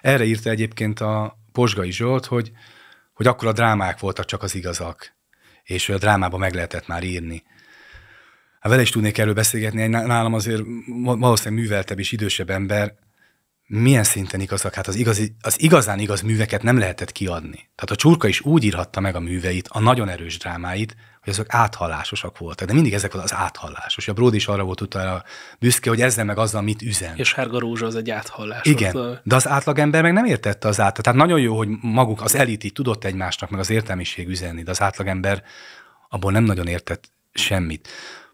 Erre írta egyébként a Posgai Zsolt, hogy hogy akkor a drámák voltak csak az igazak, és hogy a drámában meg lehetett már írni. Hát vele is tudnék erről beszélgetni, nálam azért valószínűleg műveltebb és idősebb ember, milyen szinten igazak? Hát az, igazi, az igazán igaz műveket nem lehetett kiadni. Tehát a csurka is úgy írhatta meg a műveit, a nagyon erős drámáit, hogy azok áthallásosak voltak. De mindig ezek volt az áthallásos. A Brody is arra volt utána büszke, hogy ezzel meg azzal mit üzen. És Sárga Rózsa az egy áthallás. Igen, de az átlagember meg nem értette az át. Tehát nagyon jó, hogy maguk az elit így tudott egymásnak meg az értelmiség üzenni, de az átlagember abból nem nagyon értett semmit.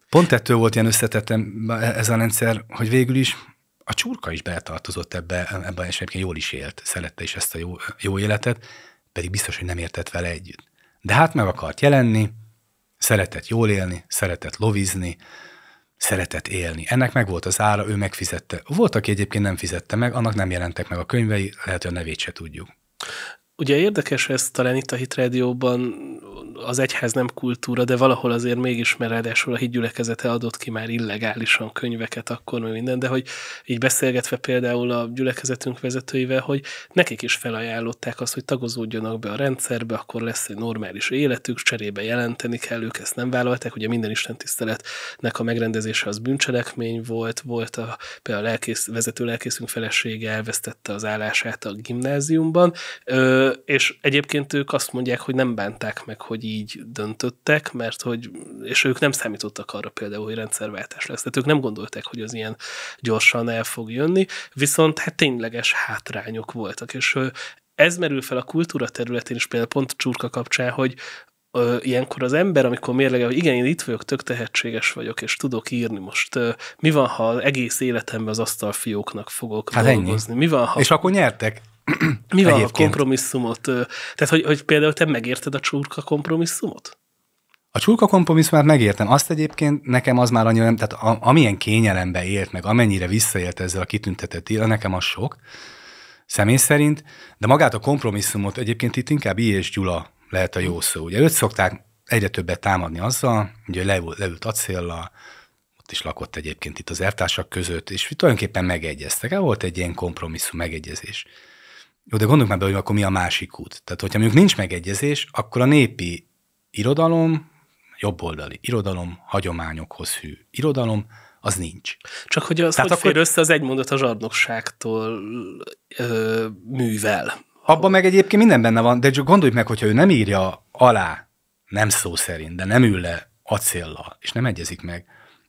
Pont ettől volt ilyen összetettem ez a rendszer, hogy végül is a csurka is beletartozott ebbe, ebbe és egyébként jól is élt, szerette is ezt a jó, jó életet, pedig biztos, hogy nem értett vele együtt. De hát meg akart jelenni, szeretett jól élni, szeretett lovizni, szeretett élni. Ennek meg volt az ára, ő megfizette. Volt, aki egyébként nem fizette meg, annak nem jelentek meg a könyvei, lehet, hogy a nevét se tudjuk. Ugye érdekes ez talán itt a Hit Radio-ban az egyház nem kultúra, de valahol azért mégis, mert ráadásul a hídgyülekezete adott ki már illegálisan könyveket, akkor mi minden, de hogy így beszélgetve például a gyülekezetünk vezetőivel, hogy nekik is felajánlották azt, hogy tagozódjanak be a rendszerbe, akkor lesz egy normális életük, cserébe jelenteni kell, ők ezt nem vállalták, ugye minden istentiszteletnek a megrendezése az bűncselekmény volt, volt a, például a lelkész, vezető lelkészünk felesége elvesztette az állását a gimnáziumban, Ö, és egyébként ők azt mondják, hogy nem bánták meg, hogy így döntöttek, mert hogy, és ők nem számítottak arra például, hogy rendszerváltás lesz. Tehát ők nem gondolták, hogy az ilyen gyorsan el fog jönni, viszont hát tényleges hátrányok voltak, és ez merül fel a kultúra területén is például pont csurka kapcsán, hogy ö, ilyenkor az ember, amikor mérlege, hogy igen, én itt vagyok, tök tehetséges vagyok, és tudok írni most. Ö, mi van, ha egész életemben az asztalfióknak fogok hát dolgozni? Ennyi. Mi van, ha... És akkor nyertek. Mi van, Egyébként... a kompromisszumot? Tehát, hogy, hogy például te megérted a csurka kompromisszumot? A csurka kompromisszumát megértem. Azt egyébként nekem az már annyira nem, tehát a, amilyen kényelembe élt meg, amennyire visszaélt ezzel a kitüntetett éle, nekem az sok, személy szerint, de magát a kompromisszumot egyébként itt inkább I. és Gyula lehet a jó szó. Ugye őt szokták egyre többet támadni azzal, ugye leült, leült acélla, ott is lakott egyébként itt az eltársak között, és tulajdonképpen megegyeztek. El volt egy ilyen kompromisszum, megegyezés. Jó, de gondoljunk már be, hogy akkor mi a másik út. Tehát, hogyha mondjuk nincs megegyezés, akkor a népi irodalom, jobboldali irodalom, hagyományokhoz hű irodalom, az nincs. Csak hogy az, Tehát hogy akkor... fér össze az egy mondat a zsarnokságtól ö, művel. Abban meg egyébként minden benne van, de csak gondoljuk meg, hogyha ő nem írja alá, nem szó szerint, de nem ül le acéllal, és nem egyezik meg,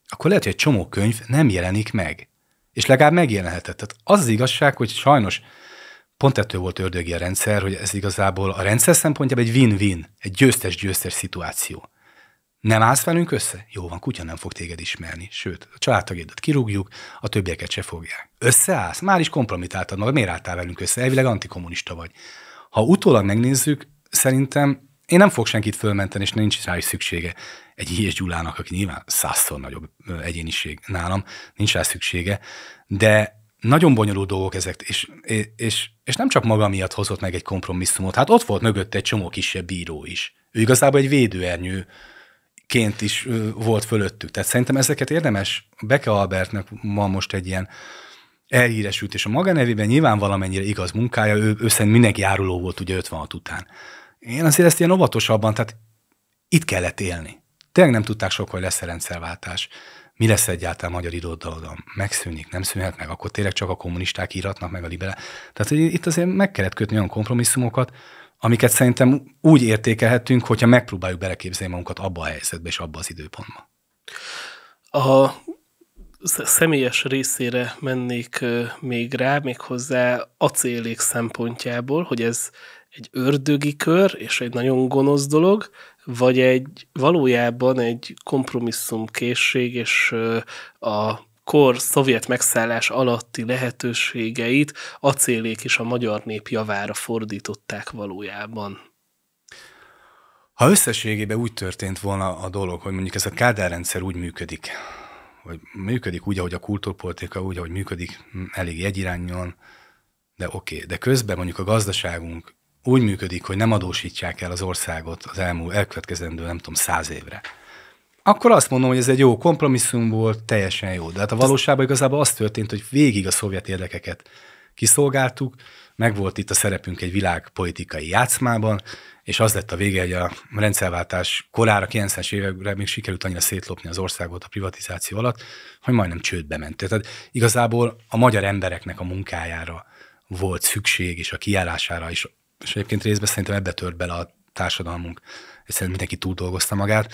akkor lehet, hogy egy csomó könyv nem jelenik meg. És legalább megjelenhetett. Tehát az, az igazság, hogy sajnos pont ettől volt ördögi a rendszer, hogy ez igazából a rendszer szempontjából egy win-win, egy győztes-győztes szituáció. Nem állsz velünk össze? Jó van, kutya nem fog téged ismerni. Sőt, a családtagédat kirúgjuk, a többieket se fogják. Összeállsz? Már is kompromitáltad magad, miért álltál velünk össze? Elvileg antikommunista vagy. Ha utólag megnézzük, szerintem én nem fog senkit fölmenteni, és nincs rá is szüksége. Egy Ilyes Gyulának, aki nyilván százszor nagyobb egyéniség nálam, nincs rá szüksége, de nagyon bonyolult dolgok ezek, és, és és nem csak maga miatt hozott meg egy kompromisszumot, hát ott volt mögött egy csomó kisebb bíró is. Ő igazából egy védőernyő ként is volt fölöttük. Tehát szerintem ezeket érdemes, Beke Albertnek ma most egy ilyen elhíresült, és a maga nevében nyilván valamennyire igaz munkája, ő, ő szerint mindenki járuló volt ugye 56 után. Én azért ezt ilyen óvatosabban, tehát itt kellett élni. Tényleg nem tudták sok, hogy lesz a rendszerváltás mi lesz egyáltalán magyar irodalom, megszűnik, nem szűnhet meg, akkor tényleg csak a kommunisták íratnak meg a libele. Tehát hogy itt azért meg kellett kötni olyan kompromisszumokat, amiket szerintem úgy értékelhetünk, hogyha megpróbáljuk beleképzelni magunkat abba a helyzetbe és abba az időpontba. A személyes részére mennék még rá, még hozzá acélék szempontjából, hogy ez egy ördögi kör és egy nagyon gonosz dolog, vagy egy valójában egy kompromisszumkészség és a kor szovjet megszállás alatti lehetőségeit acélék is a magyar nép javára fordították valójában. Ha összességében úgy történt volna a dolog, hogy mondjuk ez a Kádár rendszer úgy működik, vagy működik úgy, ahogy a kultúrpolitika, úgy, ahogy működik, mm, elég egyirányon, de oké, okay. de közben mondjuk a gazdaságunk úgy működik, hogy nem adósítják el az országot az elmúlt, elkövetkezendő, nem tudom, száz évre, akkor azt mondom, hogy ez egy jó kompromisszum volt, teljesen jó. De hát a valóságban igazából az történt, hogy végig a szovjet érdekeket kiszolgáltuk, meg volt itt a szerepünk egy világpolitikai játszmában, és az lett a vége, hogy a rendszerváltás korára, 90-es évekre még sikerült annyira szétlopni az országot a privatizáció alatt, hogy majdnem csődbe ment. Tehát igazából a magyar embereknek a munkájára volt szükség, és a kiállására is és egyébként részben szerintem ebbe tört bele a társadalmunk, és szerintem mindenki túl dolgozta magát,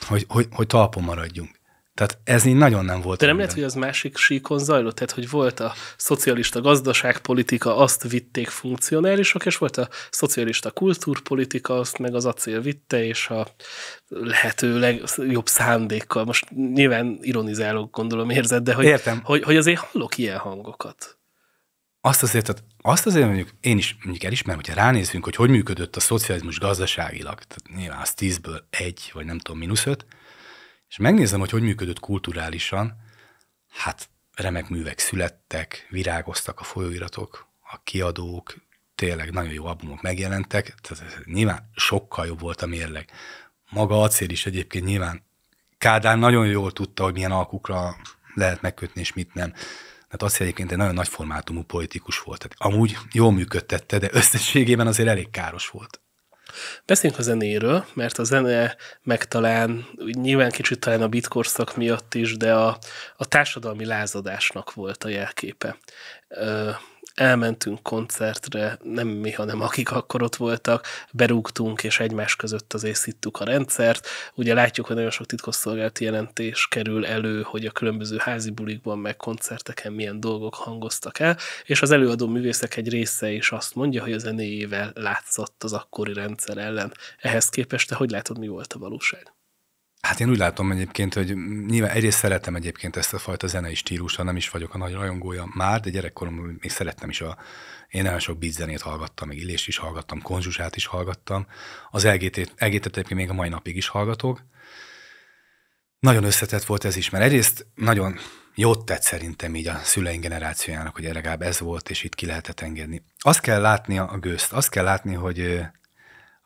hogy, hogy, hogy talpon maradjunk. Tehát ez így nagyon nem volt. De nem lehet, hogy az másik síkon zajlott? Tehát, hogy volt a szocialista gazdaságpolitika, azt vitték funkcionálisok, és volt a szocialista kultúrpolitika, azt meg az acél vitte, és a lehető legjobb szándékkal. Most nyilván ironizálok, gondolom érzed, de hogy, Értem. Hogy, hogy azért hallok ilyen hangokat azt azért, azt azért mondjuk én is mondjuk elismerem, hogyha ránézünk, hogy hogy működött a szocializmus gazdaságilag, tehát nyilván az tízből egy vagy nem tudom, mínusz öt, és megnézem, hogy hogy működött kulturálisan, hát remek művek születtek, virágoztak a folyóiratok, a kiadók, tényleg nagyon jó albumok megjelentek, tehát nyilván sokkal jobb volt a mérleg. Maga acél is egyébként nyilván Kádár nagyon jól tudta, hogy milyen alkukra lehet megkötni, és mit nem. Hát azt egyébként egy nagyon nagy formátumú politikus volt. Tehát amúgy jól működtette, de összességében azért elég káros volt. Beszéljünk a zenéről, mert a zene meg talán, nyilván kicsit talán a bitkorszak miatt is, de a, a társadalmi lázadásnak volt a jelképe elmentünk koncertre, nem mi, hanem akik akkor ott voltak, berúgtunk, és egymás között az szittük a rendszert. Ugye látjuk, hogy nagyon sok titkosszolgálati jelentés kerül elő, hogy a különböző házi bulikban, meg koncerteken milyen dolgok hangoztak el, és az előadó művészek egy része is azt mondja, hogy a zenéjével látszott az akkori rendszer ellen. Ehhez képest te hogy látod, mi volt a valóság? Hát én úgy látom egyébként, hogy nyilván egyrészt szeretem egyébként ezt a fajta zenei stílust, nem is vagyok a nagy rajongója már, de gyerekkoromban még szerettem is a, én nagyon sok beat hallgattam, még Illést is hallgattam, Konzsuzsát is hallgattam, az LGT-t, lgt még a mai napig is hallgatok. Nagyon összetett volt ez is, mert egyrészt nagyon jót tett szerintem így a szüleink generációjának, hogy legalább ez volt, és itt ki lehetett engedni. Azt kell látni a gőzt, azt kell látni, hogy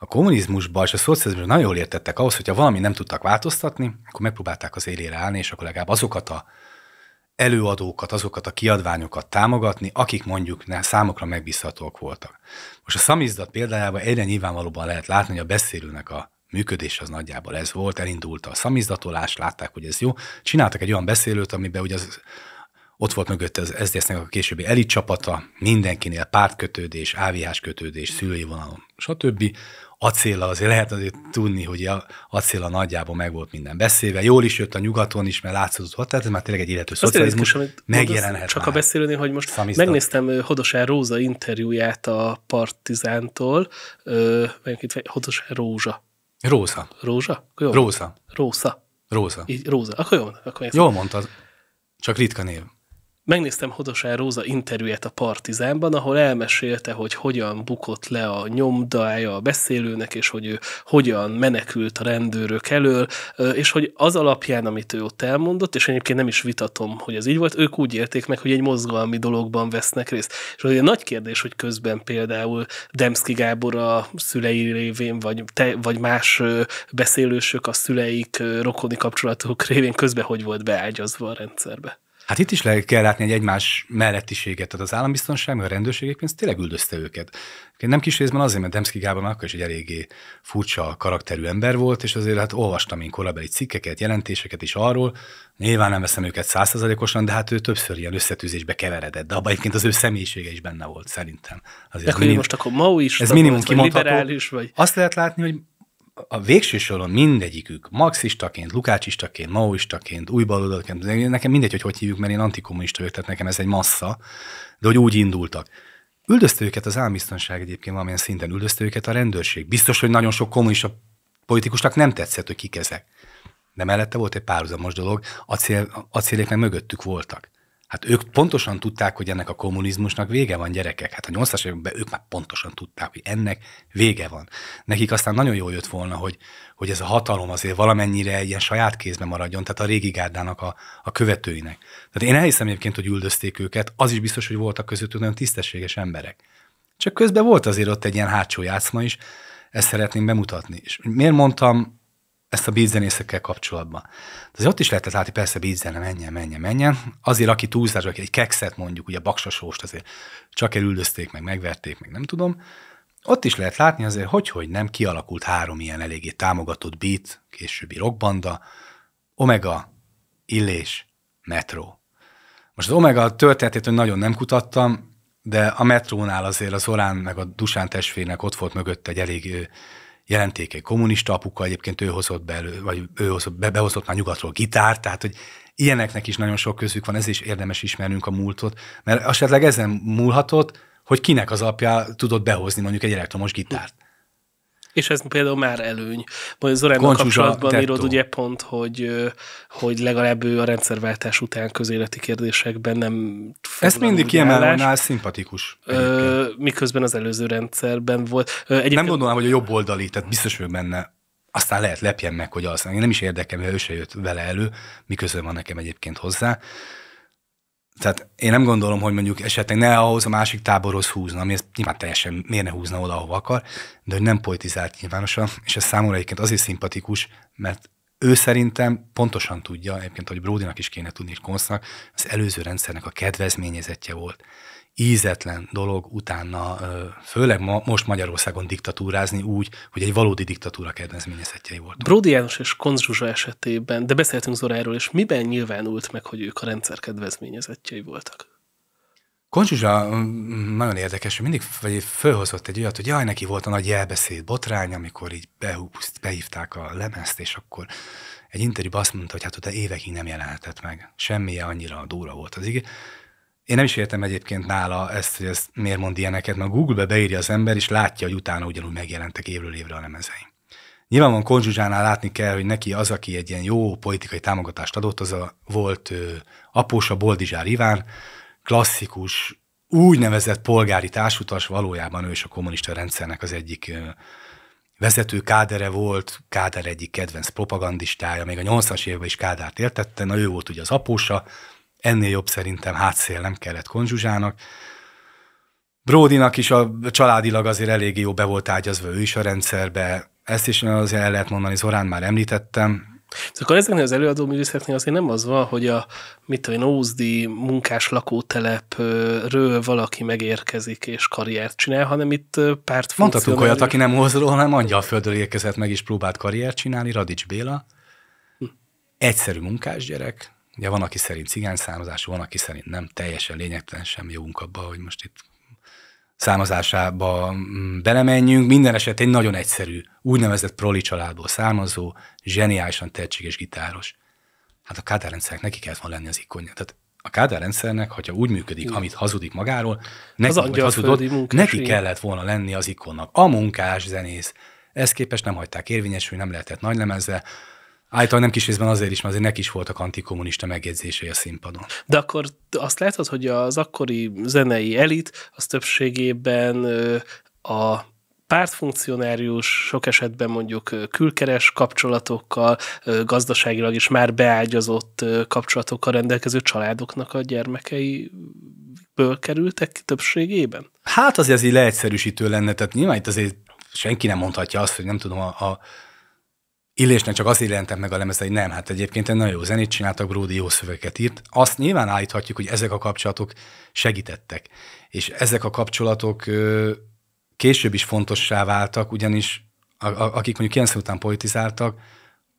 a kommunizmusban és a szocializmusban nagyon jól értettek ahhoz, hogyha valami nem tudtak változtatni, akkor megpróbálták az élére állni, és akkor legalább azokat a előadókat, azokat a kiadványokat támogatni, akik mondjuk ne, számokra megbízhatóak voltak. Most a szamizdat példájában egyre nyilvánvalóban lehet látni, hogy a beszélőnek a működés az nagyjából ez volt, elindult a szamizdatolás, látták, hogy ez jó, csináltak egy olyan beszélőt, amiben ugye az, ott volt mögött az sds a későbbi elit csapata, mindenkinél pártkötődés, AVH-s kötődés, szülői vonalon, stb acéllal azért lehet azért tudni, hogy a acéla nagyjából meg volt minden beszélve. Jól is jött a nyugaton is, mert látszott ott, tehát ez már tényleg egy illető szocializmus megjelenhet Csak már. a beszélőnél, hogy most Szamizda. megnéztem Hodosár Róza interjúját a Partizántól, itt Hodosán Rózsa. Róza. Rózsa? Jó. Róza. Róza. Róza. Így, Róza. Akkor jó, akkor jól mondtad. Csak ritka név megnéztem Hodosár Róza interjúját a Partizánban, ahol elmesélte, hogy hogyan bukott le a nyomdája a beszélőnek, és hogy ő hogyan menekült a rendőrök elől, és hogy az alapján, amit ő ott elmondott, és egyébként nem is vitatom, hogy ez így volt, ők úgy érték meg, hogy egy mozgalmi dologban vesznek részt. És egy nagy kérdés, hogy közben például Demszki Gábor a szülei révén, vagy, te, vagy más beszélősök a szüleik rokoni kapcsolatok révén közben hogy volt beágyazva a rendszerbe. Hát itt is le kell látni egy egymás mellettiséget, tehát az állambiztonság, meg a rendőrségek pénzt tényleg üldözte őket. Nem kis részben azért, mert Demszki Gábor már akkor is egy eléggé furcsa karakterű ember volt, és azért hát olvastam én korabeli cikkeket, jelentéseket is arról, nyilván nem veszem őket százszerzalékosan, de hát ő többször ilyen összetűzésbe keveredett, de abban egyébként az ő személyisége is benne volt szerintem. Azért de akkor minim... most akkor ma is? Ez minimum kimondható. Liberális vagy? Azt lehet látni, hogy a végső soron mindegyikük, marxistaként, lukácsistaként, maoistaként, újbaloldalként, nekem mindegy, hogy hogy hívjuk, mert én antikommunista vagyok, tehát nekem ez egy massza, de hogy úgy indultak. Üldözte őket az állambiztonság egyébként valamilyen szinten, üldözte őket a rendőrség. Biztos, hogy nagyon sok kommunista politikusnak nem tetszett, hogy kik ezek. De mellette volt egy párhuzamos dolog, acél, acélék meg mögöttük voltak. Hát ők pontosan tudták, hogy ennek a kommunizmusnak vége van, gyerekek. Hát a 80-as években ők már pontosan tudták, hogy ennek vége van. Nekik aztán nagyon jól jött volna, hogy, hogy ez a hatalom azért valamennyire ilyen saját kézben maradjon, tehát a régi gárdának, a, a követőinek. Tehát én elhiszem egyébként, hogy üldözték őket, az is biztos, hogy voltak közöttük nagyon tisztességes emberek. Csak közben volt azért ott egy ilyen hátsó játszma is, ezt szeretném bemutatni. És miért mondtam ezt a bízzenészekkel kapcsolatban. De ott is lehetett látni, persze beatzene, menjen, menjen, menjen. Azért, aki túlzásra, aki egy kekszet mondjuk, ugye a baksasóst azért csak elüldözték, meg megverték, meg nem tudom. Ott is lehet látni azért, hogy, hogy nem kialakult három ilyen eléggé támogatott beat, későbbi rockbanda, Omega, Illés, Metro. Most az Omega történetét nagyon nem kutattam, de a metrónál azért az Orán meg a Dusán testvérnek ott volt mögött egy elég egy kommunista apuka, egyébként ő hozott be, vagy ő hozott, be, behozott már nyugatról gitárt, tehát hogy ilyeneknek is nagyon sok közük van, ez is érdemes ismernünk a múltot, mert esetleg ezen múlhatott, hogy kinek az apja tudott behozni mondjuk egy elektromos gitárt. És ez például már előny. Majd Zoránnal kapcsolatban tetto. írod ugye pont, hogy, hogy legalább ő a rendszerváltás után közéleti kérdésekben nem Ezt mindig áll szimpatikus. Ö, miközben az előző rendszerben volt. Egyébként... Nem gondolom, hogy a jobb oldali, tehát biztos vagyok benne aztán lehet lepjen meg, hogy az. Én nem is érdekel, mert ő se jött vele elő, miközben van nekem egyébként hozzá. Tehát én nem gondolom, hogy mondjuk esetleg ne ahhoz a másik táborhoz húzna, ami ezt nyilván teljesen miért ne húzna oda, ahova akar, de hogy nem politizált nyilvánosan, és ez számomra egyébként azért szimpatikus, mert ő szerintem pontosan tudja, egyébként, hogy Brodinak is kéne tudni, és Konsznak, az előző rendszernek a kedvezményezetje volt ízetlen dolog utána, főleg ma, most Magyarországon diktatúrázni úgy, hogy egy valódi diktatúra kedvezményezetjei volt. Brodi, János és Konzsuzsa esetében, de beszéltünk Zoráról, és miben nyilvánult meg, hogy ők a rendszer kedvezményezetjei voltak? Koncsuzsa nagyon érdekes, hogy mindig fölhozott egy olyat, hogy jaj, neki volt a nagy jelbeszéd botrány, amikor így behúzt, behívták a lemezt, és akkor egy interjúban azt mondta, hogy hát ott évekig nem jelenhetett meg. Semmilyen annyira dóra volt az igény. Én nem is értem egyébként nála ezt, hogy ez miért mond ilyeneket, mert Google-be beírja az ember, és látja, hogy utána ugyanúgy megjelentek évről évre a lemezeim. Nyilván van Konzsuzsánál látni kell, hogy neki az, aki egy ilyen jó politikai támogatást adott, az a volt ö, apósa Boldizsár Iván, klasszikus, úgynevezett polgári társutas, valójában ő is a kommunista rendszernek az egyik ö, vezető kádere volt, Kádár egyik kedvenc propagandistája, még a 80-as évben is Kádárt értette, na ő volt ugye az apósa, Ennél jobb szerintem hátszél nem kellett Konzsuzsának. Bródinak is a családilag azért eléggé jó be volt ágyazva ő is a rendszerbe. Ezt is azért el lehet mondani, Zorán már említettem, Szóval ezeknél az előadó művészeknél azért nem az van, hogy a mit tudom én, Ózdi munkás lakótelepről valaki megérkezik és karriert csinál, hanem itt párt Mondhatunk olyat, aki nem Ózról, hanem földről érkezett meg és próbált karriert csinálni, Radics Béla. Hm. Egyszerű munkás gyerek, Ugye van, aki szerint cigány származású, van, aki szerint nem, teljesen lényegtelen semmi jogunk abba, hogy most itt származásába mm, belemenjünk. Minden eset egy nagyon egyszerű, úgynevezett proli családból származó, zseniálisan tehetséges gitáros. Hát a kádárrendszernek neki kellett volna lenni az ikonja. Tehát a kádárrendszernek, hogyha úgy működik, Igen. amit hazudik magáról, neki, az hazudott, neki kellett volna lenni az ikonnak. A munkás zenész. Ezt képest nem hagyták érvényesülni, nem lehetett nagy lemezzel. Általában nem kis részben azért is, mert azért neki is voltak antikommunista megjegyzései a színpadon. De akkor azt látod, hogy az akkori zenei elit az többségében a pártfunkcionárius, sok esetben mondjuk külkeres kapcsolatokkal, gazdaságilag is már beágyazott kapcsolatokkal rendelkező családoknak a gyermekei ből kerültek többségében? Hát azért ez így leegyszerűsítő lenne, tehát nyilván itt azért senki nem mondhatja azt, hogy nem tudom, a, a Illésnek csak azt jelentem meg a lemez, hogy nem, hát egyébként egy nagyon jó zenét csináltak, Bródi jó szöveket írt. Azt nyilván állíthatjuk, hogy ezek a kapcsolatok segítettek. És ezek a kapcsolatok később is fontossá váltak, ugyanis a, a, akik mondjuk 90 után politizáltak,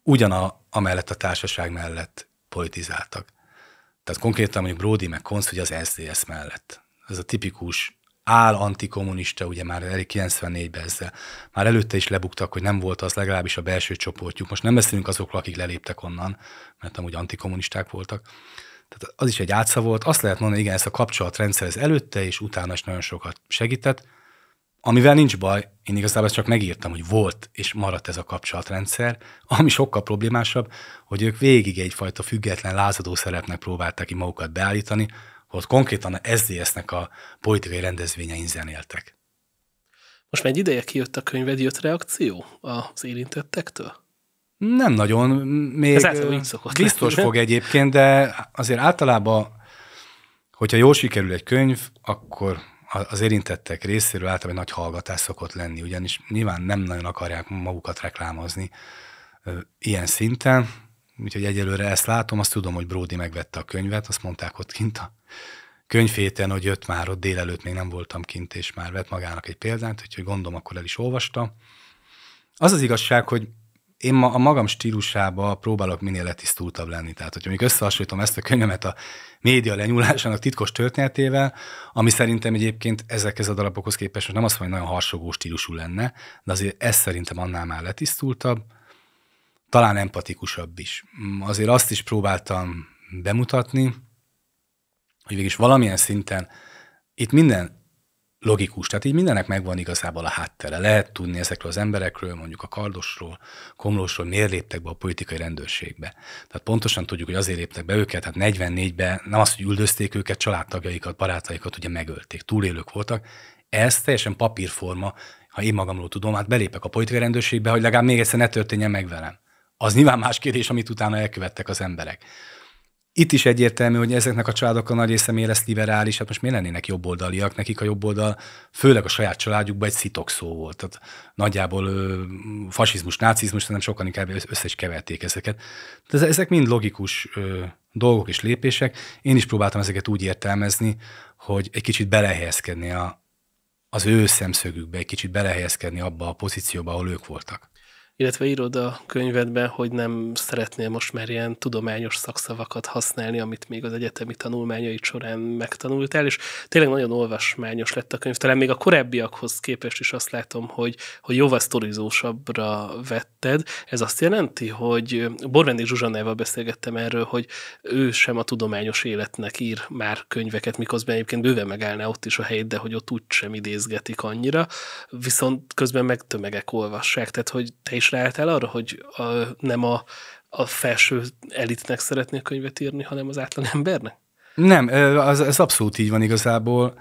ugyana amellett a társaság mellett politizáltak. Tehát konkrétan mondjuk Brody meg Konz, hogy az SZDSZ mellett. Ez a tipikus áll antikommunista, ugye már 94-ben ezzel. Már előtte is lebuktak, hogy nem volt az legalábbis a belső csoportjuk. Most nem beszélünk azokról, akik leléptek onnan, mert amúgy antikommunisták voltak. Tehát az is egy átsza volt. Azt lehet mondani, igen, ez a kapcsolatrendszer ez előtte és utána is nagyon sokat segített, amivel nincs baj, én igazából ezt csak megírtam, hogy volt és maradt ez a kapcsolatrendszer, ami sokkal problémásabb, hogy ők végig egyfajta független lázadó szerepnek próbálták ki magukat beállítani, ott konkrétan a SZDSZ-nek a politikai rendezvényein zenéltek. Most már egy ideje kijött a könyved, jött reakció az érintettektől? Nem nagyon, még Ez biztos lenni. fog egyébként, de azért általában, hogyha jól sikerül egy könyv, akkor az érintettek részéről általában egy nagy hallgatás szokott lenni, ugyanis nyilván nem nagyon akarják magukat reklámozni ilyen szinten, úgyhogy egyelőre ezt látom, azt tudom, hogy Brody megvette a könyvet, azt mondták ott kint a könyvféten, hogy jött már ott délelőtt, még nem voltam kint, és már vett magának egy példát, úgyhogy gondolom, akkor el is olvasta. Az az igazság, hogy én ma a magam stílusába próbálok minél letisztultabb lenni. Tehát, hogyha még összehasonlítom ezt a könyvemet a média lenyúlásának titkos történetével, ami szerintem egyébként ezekhez a darabokhoz képest most nem azt mondja, hogy nagyon harsogó stílusú lenne, de azért ez szerintem annál már letisztultabb, talán empatikusabb is. Azért azt is próbáltam bemutatni, hogy végig valamilyen szinten itt minden logikus, tehát így mindennek megvan igazából a háttere. Lehet tudni ezekről az emberekről, mondjuk a kardosról, komlósról, miért léptek be a politikai rendőrségbe. Tehát pontosan tudjuk, hogy azért léptek be őket, tehát 44-ben nem azt, hogy üldözték őket, családtagjaikat, barátaikat ugye megölték, túlélők voltak. Ez teljesen papírforma, ha én magamról tudom, hát belépek a politikai rendőrségbe, hogy legalább még egyszer ne történjen meg velem. Az nyilván más kérdés, amit utána elkövettek az emberek itt is egyértelmű, hogy ezeknek a családok a nagy része miért lesz liberális, hát most miért lennének jobboldaliak, nekik a jobboldal, főleg a saját családjukban egy szitok szó volt. Tehát nagyjából ö, fasizmus, nácizmus, nem sokan inkább össze is keverték ezeket. De ezek mind logikus ö, dolgok és lépések. Én is próbáltam ezeket úgy értelmezni, hogy egy kicsit belehelyezkedni a, az ő szemszögükbe, egy kicsit belehelyezkedni abba a pozícióba, ahol ők voltak illetve írod a könyvedben, hogy nem szeretnél most már ilyen tudományos szakszavakat használni, amit még az egyetemi tanulmányaid során megtanultál, és tényleg nagyon olvasmányos lett a könyv. Talán még a korábbiakhoz képest is azt látom, hogy, hogy jóval sztorizósabbra vetted. Ez azt jelenti, hogy Borvendi Zsuzsanával beszélgettem erről, hogy ő sem a tudományos életnek ír már könyveket, miközben egyébként bőven megállná ott is a helyét, de hogy ott úgy sem idézgetik annyira, viszont közben meg tömegek olvassák, tehát hogy te is is ráálltál arra, hogy a, nem a, a felső elitnek szeretnél könyvet írni, hanem az átlag embernek? Nem, az, ez abszolút így van igazából.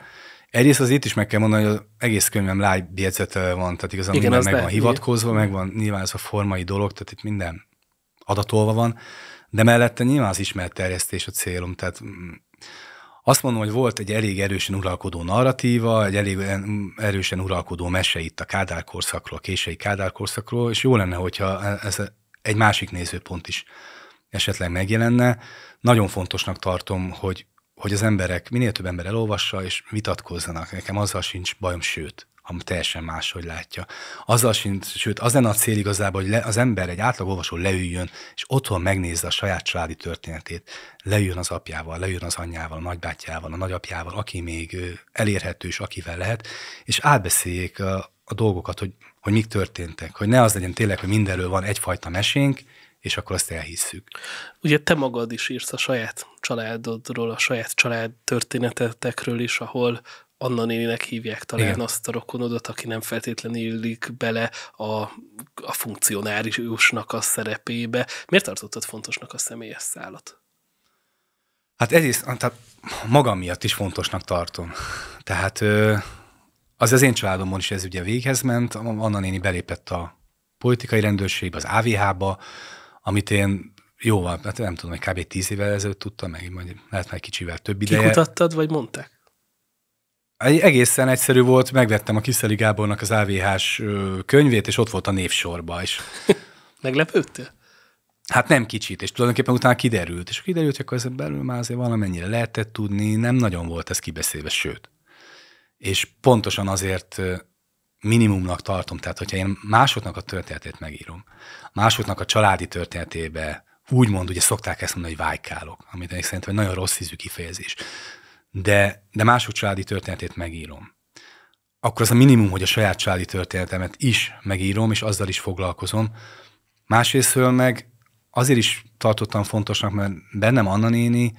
Egyrészt az itt is meg kell mondani, hogy az egész könyvem lájbjegyzet van, tehát igazából Igen, minden meg van hivatkozva, meg van nyilván ez a formai dolog, tehát itt minden adatolva van, de mellette nyilván az ismert terjesztés a célom, tehát mm, azt mondom, hogy volt egy elég erősen uralkodó narratíva, egy elég erősen uralkodó mese itt a Kádár korszakról, a késői Kádár korszakról, és jó lenne, hogyha e- ez egy másik nézőpont is esetleg megjelenne. Nagyon fontosnak tartom, hogy, hogy az emberek, minél több ember elolvassa és vitatkozzanak. Nekem azzal sincs bajom, sőt, ami teljesen máshogy látja. Azzal sincs, sőt, az lenne a cél igazából, hogy le, az ember, egy átlag olvasó leüljön, és otthon megnézze a saját családi történetét, leüljön az apjával, leüljön az anyjával, a nagybátyjával, a nagyapjával, aki még elérhető és akivel lehet, és átbeszéljék a, a dolgokat, hogy, hogy mik történtek, hogy ne az legyen tényleg, hogy mindenről van egyfajta mesénk, és akkor azt elhisszük. Ugye te magad is írsz a saját családodról, a saját család történetetekről is, ahol Anna néninek hívják talán Igen. azt a rokonodat, aki nem feltétlenül illik bele a, a funkcionáriusnak a szerepébe. Miért tartottad fontosnak a személyes szálat? Hát egyrészt tehát magam miatt is fontosnak tartom. Tehát az az én családomon is ez ugye véghez ment. Anna néni belépett a politikai rendőrségbe, az AVH-ba, amit én jó, hát nem tudom, hogy kb. tíz évvel ezelőtt tudtam, meg majd lehet már kicsivel több ideje. Kikutattad, vagy mondták? Egészen egyszerű volt, megvettem a Kiszeli Gábornak az AVH-s könyvét, és ott volt a névsorba is. Meglepődtél? Hát nem kicsit, és tulajdonképpen utána kiderült, és kiderült, hogy akkor ezen belül már azért valamennyire lehetett tudni, nem nagyon volt ez kibeszélve, sőt. És pontosan azért minimumnak tartom, tehát hogyha én másoknak a történetét megírom, másoknak a családi történetébe úgymond, ugye szokták ezt mondani, hogy vájkálok, amit én szerintem egy nagyon rossz ízű kifejezés. De, de mások családi történetét megírom. Akkor az a minimum, hogy a saját családi történetemet is megírom, és azzal is foglalkozom. Másrésztől meg azért is tartottam fontosnak, mert bennem Anna néni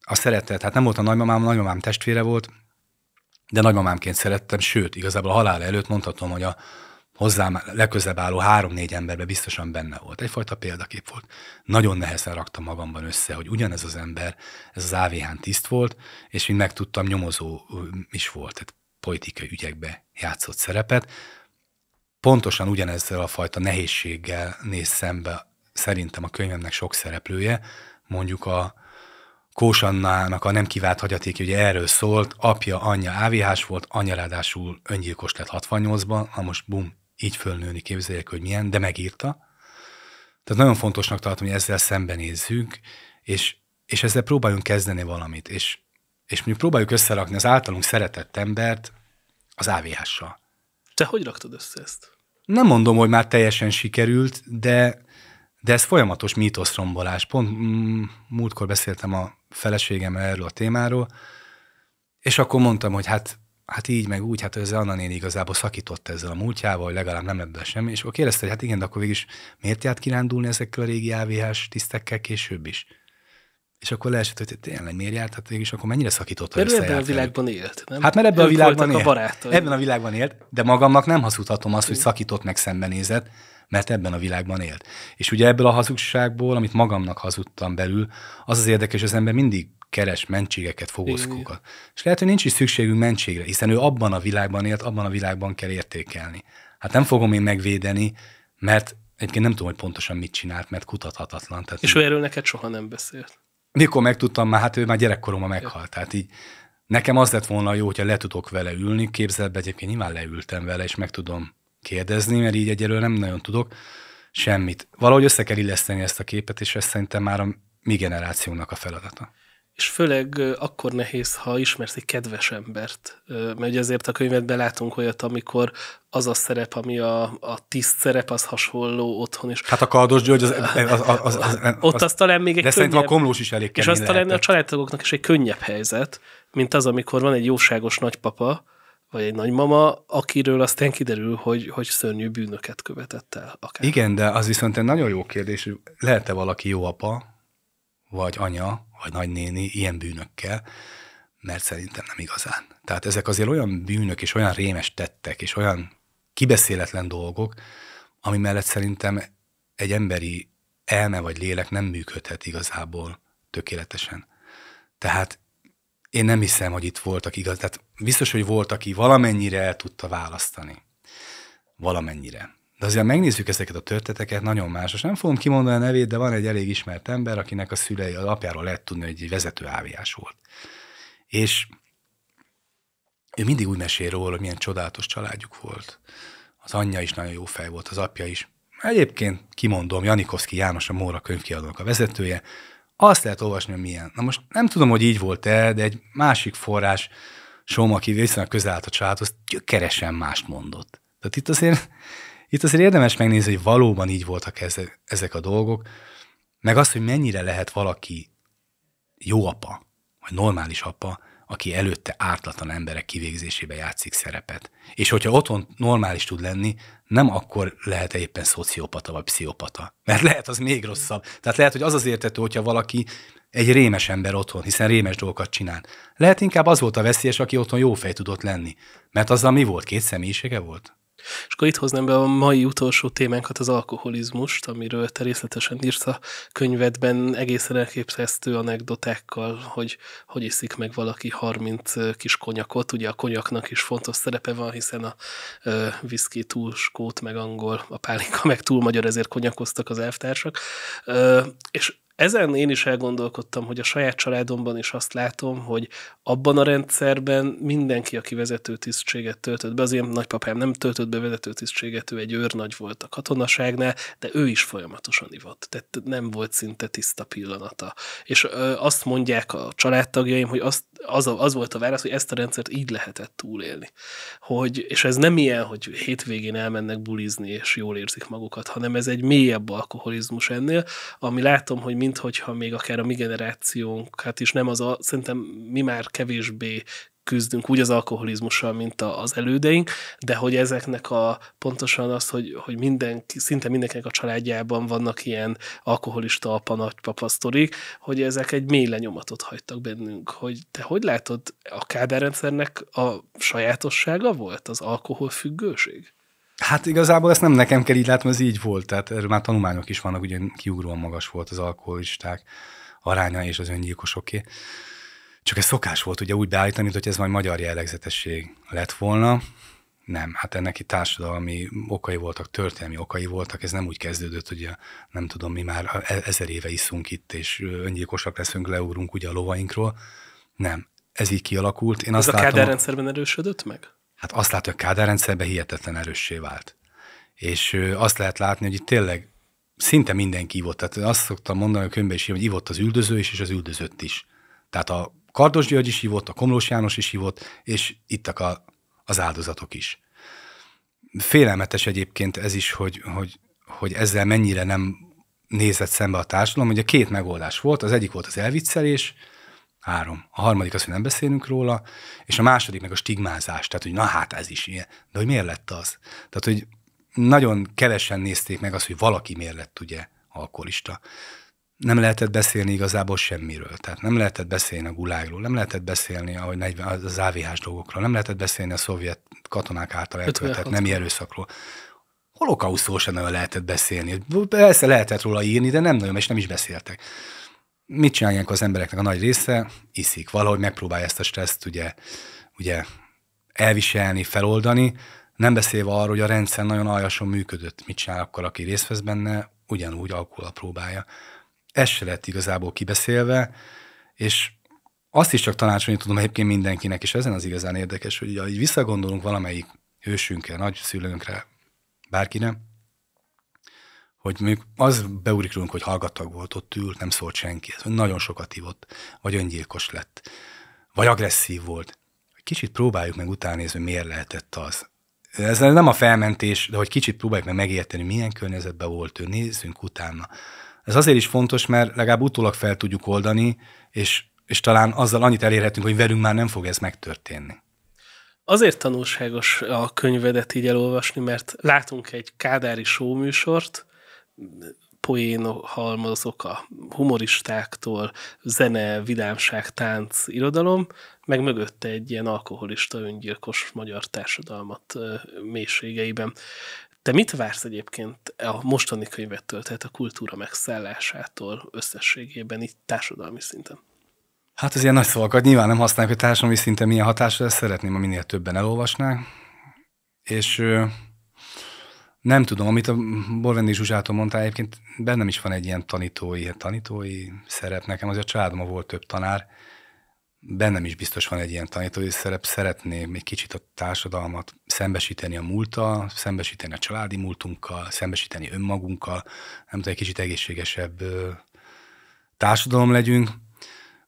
a szeretet, hát nem volt a nagymamám, a nagymamám testvére volt, de nagymamámként szerettem, sőt, igazából a halál előtt mondhatom, hogy a, hozzám legközebb álló három-négy emberben biztosan benne volt. Egyfajta példakép volt. Nagyon nehezen raktam magamban össze, hogy ugyanez az ember, ez az avh tiszt volt, és mint megtudtam, nyomozó is volt, tehát politikai ügyekbe játszott szerepet. Pontosan ugyanezzel a fajta nehézséggel néz szembe szerintem a könyvemnek sok szereplője, mondjuk a, Kósannának a nem kivált hagyaték, ugye erről szólt, apja, anyja AVH-s volt, anya ráadásul öngyilkos lett 68-ban, ha most bum, így fölnőni, képzeljék, hogy milyen, de megírta. Tehát nagyon fontosnak tartom, hogy ezzel szembenézzünk, és, és ezzel próbáljunk kezdeni valamit, és, és mondjuk próbáljuk összerakni az általunk szeretett embert az AVH-sal. Te hogy raktad össze ezt? Nem mondom, hogy már teljesen sikerült, de, de ez folyamatos mítoszrombolás. Pont mm, múltkor beszéltem a feleségemmel erről a témáról, és akkor mondtam, hogy hát hát így, meg úgy, hát ez Anna néni igazából szakított ezzel a múltjával, hogy legalább nem lett be semmi, és akkor kérdezte, hogy hát igen, de akkor végig is miért járt kirándulni ezekkel a régi AVH-s tisztekkel később is? És akkor leesett, hogy tényleg miért járt, hát is akkor mennyire szakított Mert ebben a világban élt, nem? Hát mert ebben a világban élt. A barátai. Ebben a világban élt, de magamnak nem hazudhatom azt, hogy szakított meg szembenézett, mert ebben a világban élt. És ugye ebből a hazugságból, amit magamnak hazudtam belül, az az érdekes, hogy az ember mindig keres mentségeket, fogózkókat. És lehet, hogy nincs is szükségünk mentségre, hiszen ő abban a világban élt, abban a világban kell értékelni. Hát nem fogom én megvédeni, mert egyébként nem tudom, hogy pontosan mit csinált, mert kutathatatlan. Tehát és ő erről neked soha nem beszélt? Mikor megtudtam már, hát ő már gyerekkoromban meghalt. Tehát így nekem az lett volna jó, hogyha le tudok vele ülni, képzelbe egyébként nyilván leültem vele, és meg tudom kérdezni, mert így egyelőre nem nagyon tudok semmit. Valahogy össze kell illeszteni ezt a képet, és ez szerintem már a mi generációnak a feladata és főleg akkor nehéz, ha ismersz egy kedves embert. Mert ugye azért a könyvedben látunk olyat, amikor az a szerep, ami a, a tiszt szerep, az hasonló otthon is. Hát a Kardos György, az, az, az, az, az, ott az, az talán még egy De könnyebb, szerintem a Komlós is elég És az talán a családtagoknak is egy könnyebb helyzet, mint az, amikor van egy jóságos nagypapa, vagy egy nagymama, akiről aztán kiderül, hogy, hogy szörnyű bűnöket követett el. Akár. Igen, de az viszont egy nagyon jó kérdés, hogy lehet-e valaki jó apa, vagy anya, vagy nagynéni ilyen bűnökkel, mert szerintem nem igazán. Tehát ezek azért olyan bűnök és olyan rémes tettek és olyan kibeszéletlen dolgok, ami mellett szerintem egy emberi elme vagy lélek nem működhet igazából tökéletesen. Tehát én nem hiszem, hogy itt voltak igaz, tehát biztos, hogy volt, aki valamennyire el tudta választani. Valamennyire. De azért megnézzük ezeket a történeteket, nagyon más. Most nem fogom kimondani a nevét, de van egy elég ismert ember, akinek a szülei, az apjáról lehet tudni, hogy egy vezető áviás volt. És ő mindig úgy mesél róla, hogy milyen csodálatos családjuk volt. Az anyja is nagyon jó fej volt, az apja is. Egyébként kimondom, Janikowski János a Móra könyvkiadónak a vezetője, azt lehet olvasni, hogy milyen. Na most nem tudom, hogy így volt-e, de egy másik forrás, Soma, aki viszonylag közel állt a családhoz, gyökeresen mást mondott. Tehát itt azért itt azért érdemes megnézni, hogy valóban így voltak ezek a dolgok, meg azt, hogy mennyire lehet valaki jó apa, vagy normális apa, aki előtte ártatlan emberek kivégzésébe játszik szerepet. És hogyha otthon normális tud lenni, nem akkor lehet -e éppen szociopata vagy pszichopata. Mert lehet az még rosszabb. Tehát lehet, hogy az az értető, hogyha valaki egy rémes ember otthon, hiszen rémes dolgokat csinál. Lehet inkább az volt a veszélyes, aki otthon fej tudott lenni. Mert azzal mi volt? Két személyisége volt? És akkor itt hoznám be a mai utolsó témánkat, az alkoholizmust, amiről te részletesen írsz a könyvedben egészen elképesztő anekdotákkal, hogy hogy iszik meg valaki 30 kis konyakot. Ugye a konyaknak is fontos szerepe van, hiszen a ö, viszki túl skót, meg angol, a pálinka meg túl magyar, ezért konyakoztak az elvtársak. Ö, és ezen én is elgondolkodtam, hogy a saját családomban is azt látom, hogy abban a rendszerben mindenki, aki vezető tisztséget töltött be, az én nagypapám nem töltött be vezető tisztséget, ő egy őrnagy volt a katonaságnál, de ő is folyamatosan ivott. Tehát nem volt szinte tiszta pillanata. És ö, azt mondják a családtagjaim, hogy azt, az, a, az volt a válasz, hogy ezt a rendszert így lehetett túlélni. Hogy, és ez nem ilyen, hogy hétvégén elmennek bulizni, és jól érzik magukat, hanem ez egy mélyebb alkoholizmus ennél, ami látom, hogy mind mint hogyha még akár a mi generációnk, hát is nem az a, szerintem mi már kevésbé küzdünk úgy az alkoholizmussal, mint az elődeink, de hogy ezeknek a pontosan az, hogy, hogy mindenki, szinte mindenkinek a családjában vannak ilyen alkoholista apa, nagypapa sztorik, hogy ezek egy mély lenyomatot hagytak bennünk. Hogy te hogy látod, a kádárrendszernek a sajátossága volt az alkoholfüggőség? Hát igazából ezt nem nekem kell így látni, ez így volt. Tehát erről már tanulmányok is vannak, ugye kiugróan magas volt az alkoholisták aránya és az öngyilkosoké. Csak ez szokás volt ugye úgy beállítani, hogy ez majd magyar jellegzetesség lett volna. Nem, hát ennek itt társadalmi okai voltak, történelmi okai voltak, ez nem úgy kezdődött, hogy nem tudom, mi már e-, ezer éve iszunk itt, és öngyilkosak leszünk, leugrunk ugye a lovainkról. Nem, ez így kialakult. Én ez azt a Kádár látom, rendszerben erősödött meg? hát azt látja, hogy a Kádár rendszerben hihetetlen erőssé vált. És azt lehet látni, hogy itt tényleg szinte mindenki ivott. Tehát azt szoktam mondani a könyvben is, hogy ivott az üldöző is, és az üldözött is. Tehát a Kardos György is ívott, a Komlós János is ívott, és ittak a, az áldozatok is. Félelmetes egyébként ez is, hogy, hogy, hogy ezzel mennyire nem nézett szembe a társadalom, hogy a két megoldás volt, az egyik volt az elviccelés, Három. A harmadik az, hogy nem beszélünk róla, és a második meg a stigmázás, tehát hogy na hát ez is ilyen, de hogy miért lett az? Tehát, hogy nagyon kevesen nézték meg azt, hogy valaki miért lett ugye alkoholista. Nem lehetett beszélni igazából semmiről, tehát nem lehetett beszélni a gulágról, nem lehetett beszélni ahogy 40, az avh dolgokról, nem lehetett beszélni a szovjet katonák által elkövetett nemi erőszakról holokauszról sem nagyon lehetett beszélni. Persze lehetett róla írni, de nem nagyon, és nem is beszéltek mit csinál ilyenkor az embereknek a nagy része? Iszik, valahogy megpróbálja ezt a stresszt ugye, ugye elviselni, feloldani, nem beszélve arról, hogy a rendszer nagyon aljasan működött, mit csinál akkor, aki részt vesz benne, ugyanúgy alkohol próbálja. Ez se lett igazából kibeszélve, és azt is csak tanácsolni tudom egyébként mindenkinek, és ezen az igazán érdekes, hogy ugye, visszagondolunk valamelyik hősünkre, nagyszülőnkre, bárkire, hogy még az rólunk, hogy hallgatag volt, ott ült, nem szólt senki, ez nagyon sokat hívott, vagy öngyilkos lett, vagy agresszív volt. Kicsit próbáljuk meg utánézni, miért lehetett az. Ez nem a felmentés, de hogy kicsit próbáljuk meg megérteni, milyen környezetben volt ő, nézzünk utána. Ez azért is fontos, mert legalább utólag fel tudjuk oldani, és, és talán azzal annyit elérhetünk, hogy velünk már nem fog ez megtörténni. Azért tanulságos a könyvedet így elolvasni, mert látunk egy kádári sóműsort, poén halmazok a humoristáktól, zene, vidámság, tánc, irodalom, meg mögötte egy ilyen alkoholista, öngyilkos magyar társadalmat mélységeiben. Te mit vársz egyébként a mostani könyvettől, tehát a kultúra megszállásától összességében, itt társadalmi szinten? Hát az ilyen nagy szavakat nyilván nem használjuk, hogy társadalmi szinten milyen hatásra, ezt szeretném, ha minél többen elolvasnák. És nem tudom, amit a Borvendi Zsuzsától mondta, egyébként bennem is van egy ilyen tanítói, tanítói szerep. Nekem az a családom volt több tanár, bennem is biztos van egy ilyen tanítói szerep. Szeretném egy kicsit a társadalmat szembesíteni a múlttal, szembesíteni a családi múltunkkal, szembesíteni önmagunkkal, nem tudom, egy kicsit egészségesebb társadalom legyünk.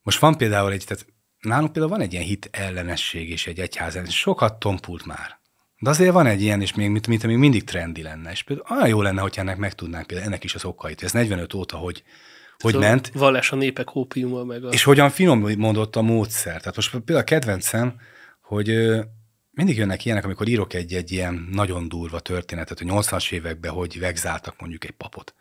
Most van például egy, tehát nálunk például van egy ilyen hit ellenesség és egy egyház, sokat tompult már de azért van egy ilyen, és még mint, mint ami mindig trendi lenne. És például olyan jó lenne, hogy ennek megtudnánk például ennek is az okait. Ez 45 óta, hogy, hogy szóval ment. Vallás a népek ópiuma meg a... És hogyan finom mondott a módszer. Tehát most például a kedvencem, hogy mindig jönnek ilyenek, amikor írok egy-egy ilyen nagyon durva történetet a 80-as években, hogy vegzáltak mondjuk egy papot.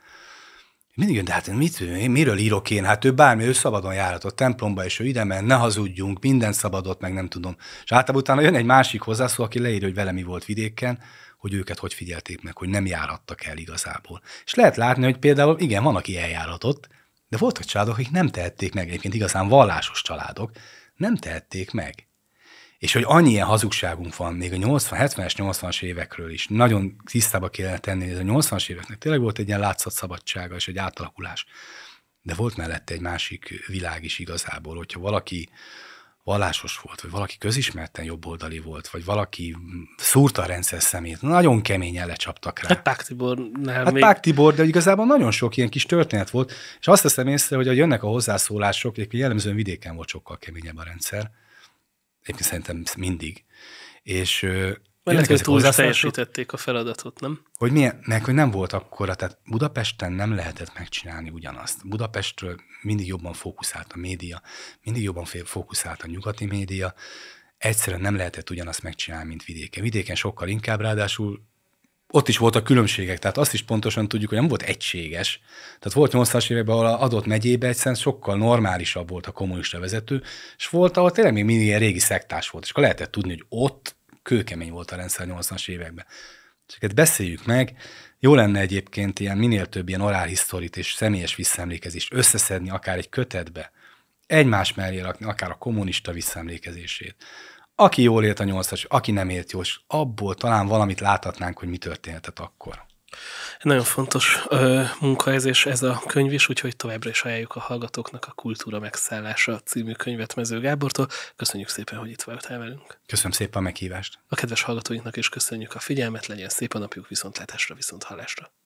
Mindig jön, de hát mit, miről írok én? Hát ő bármi, ő szabadon járhatott templomba, és ő ide ment, ne hazudjunk, minden szabadot, meg nem tudom. És általában utána jön egy másik hozzászó, aki leírja, hogy velem mi volt vidéken, hogy őket hogy figyelték meg, hogy nem járhattak el igazából. És lehet látni, hogy például igen, van, aki eljáratott, de voltak családok, akik nem tehették meg, egyébként igazán vallásos családok, nem tehették meg. És hogy annyi ilyen hazugságunk van, még a 80, 70-es, 80-as évekről is, nagyon tisztába kellene tenni, hogy ez a 80-as éveknek tényleg volt egy ilyen szabadsága és egy átalakulás. De volt mellette egy másik világ is igazából, hogyha valaki vallásos volt, vagy valaki közismerten jobboldali volt, vagy valaki szúrta a rendszer szemét, nagyon keményen lecsaptak rá. Hát Pák Tibor, nem hát még... Pák Tibor, de igazából nagyon sok ilyen kis történet volt, és azt hiszem észre, hogy jönnek a hozzászólások, egyébként jellemzően vidéken volt sokkal keményebb a rendszer, egyébként szerintem mindig. És mert hogy teljesítették a feladatot, nem? Hogy milyen, meg hogy nem volt akkora, tehát Budapesten nem lehetett megcsinálni ugyanazt. Budapestről mindig jobban fókuszált a média, mindig jobban fókuszált a nyugati média, egyszerűen nem lehetett ugyanazt megcsinálni, mint vidéken. Vidéken sokkal inkább, ráadásul ott is voltak különbségek, tehát azt is pontosan tudjuk, hogy nem volt egységes. Tehát volt 80-as években, ahol adott megyébe egyszerűen sokkal normálisabb volt a kommunista vezető, és volt, ahol tényleg még mindig ilyen régi szektás volt, és akkor lehetett tudni, hogy ott kőkemény volt a rendszer 80-as években. Csak hát beszéljük meg, jó lenne egyébként ilyen minél több ilyen orálhisztorit és személyes visszaemlékezést összeszedni akár egy kötetbe, egymás mellé rakni akár a kommunista visszaemlékezését, aki jól élt a nyolcas, aki nem élt jól, abból talán valamit láthatnánk, hogy mi történhetett akkor. Nagyon fontos ö, munka ez, és ez a könyv is, úgyhogy továbbra is ajánljuk a hallgatóknak a Kultúra megszállása című könyvet Mező Gábortól. Köszönjük szépen, hogy itt voltál velünk. Köszönöm szépen a meghívást. A kedves hallgatóinknak is köszönjük a figyelmet, legyen szép a napjuk viszontlátásra, viszont hallásra.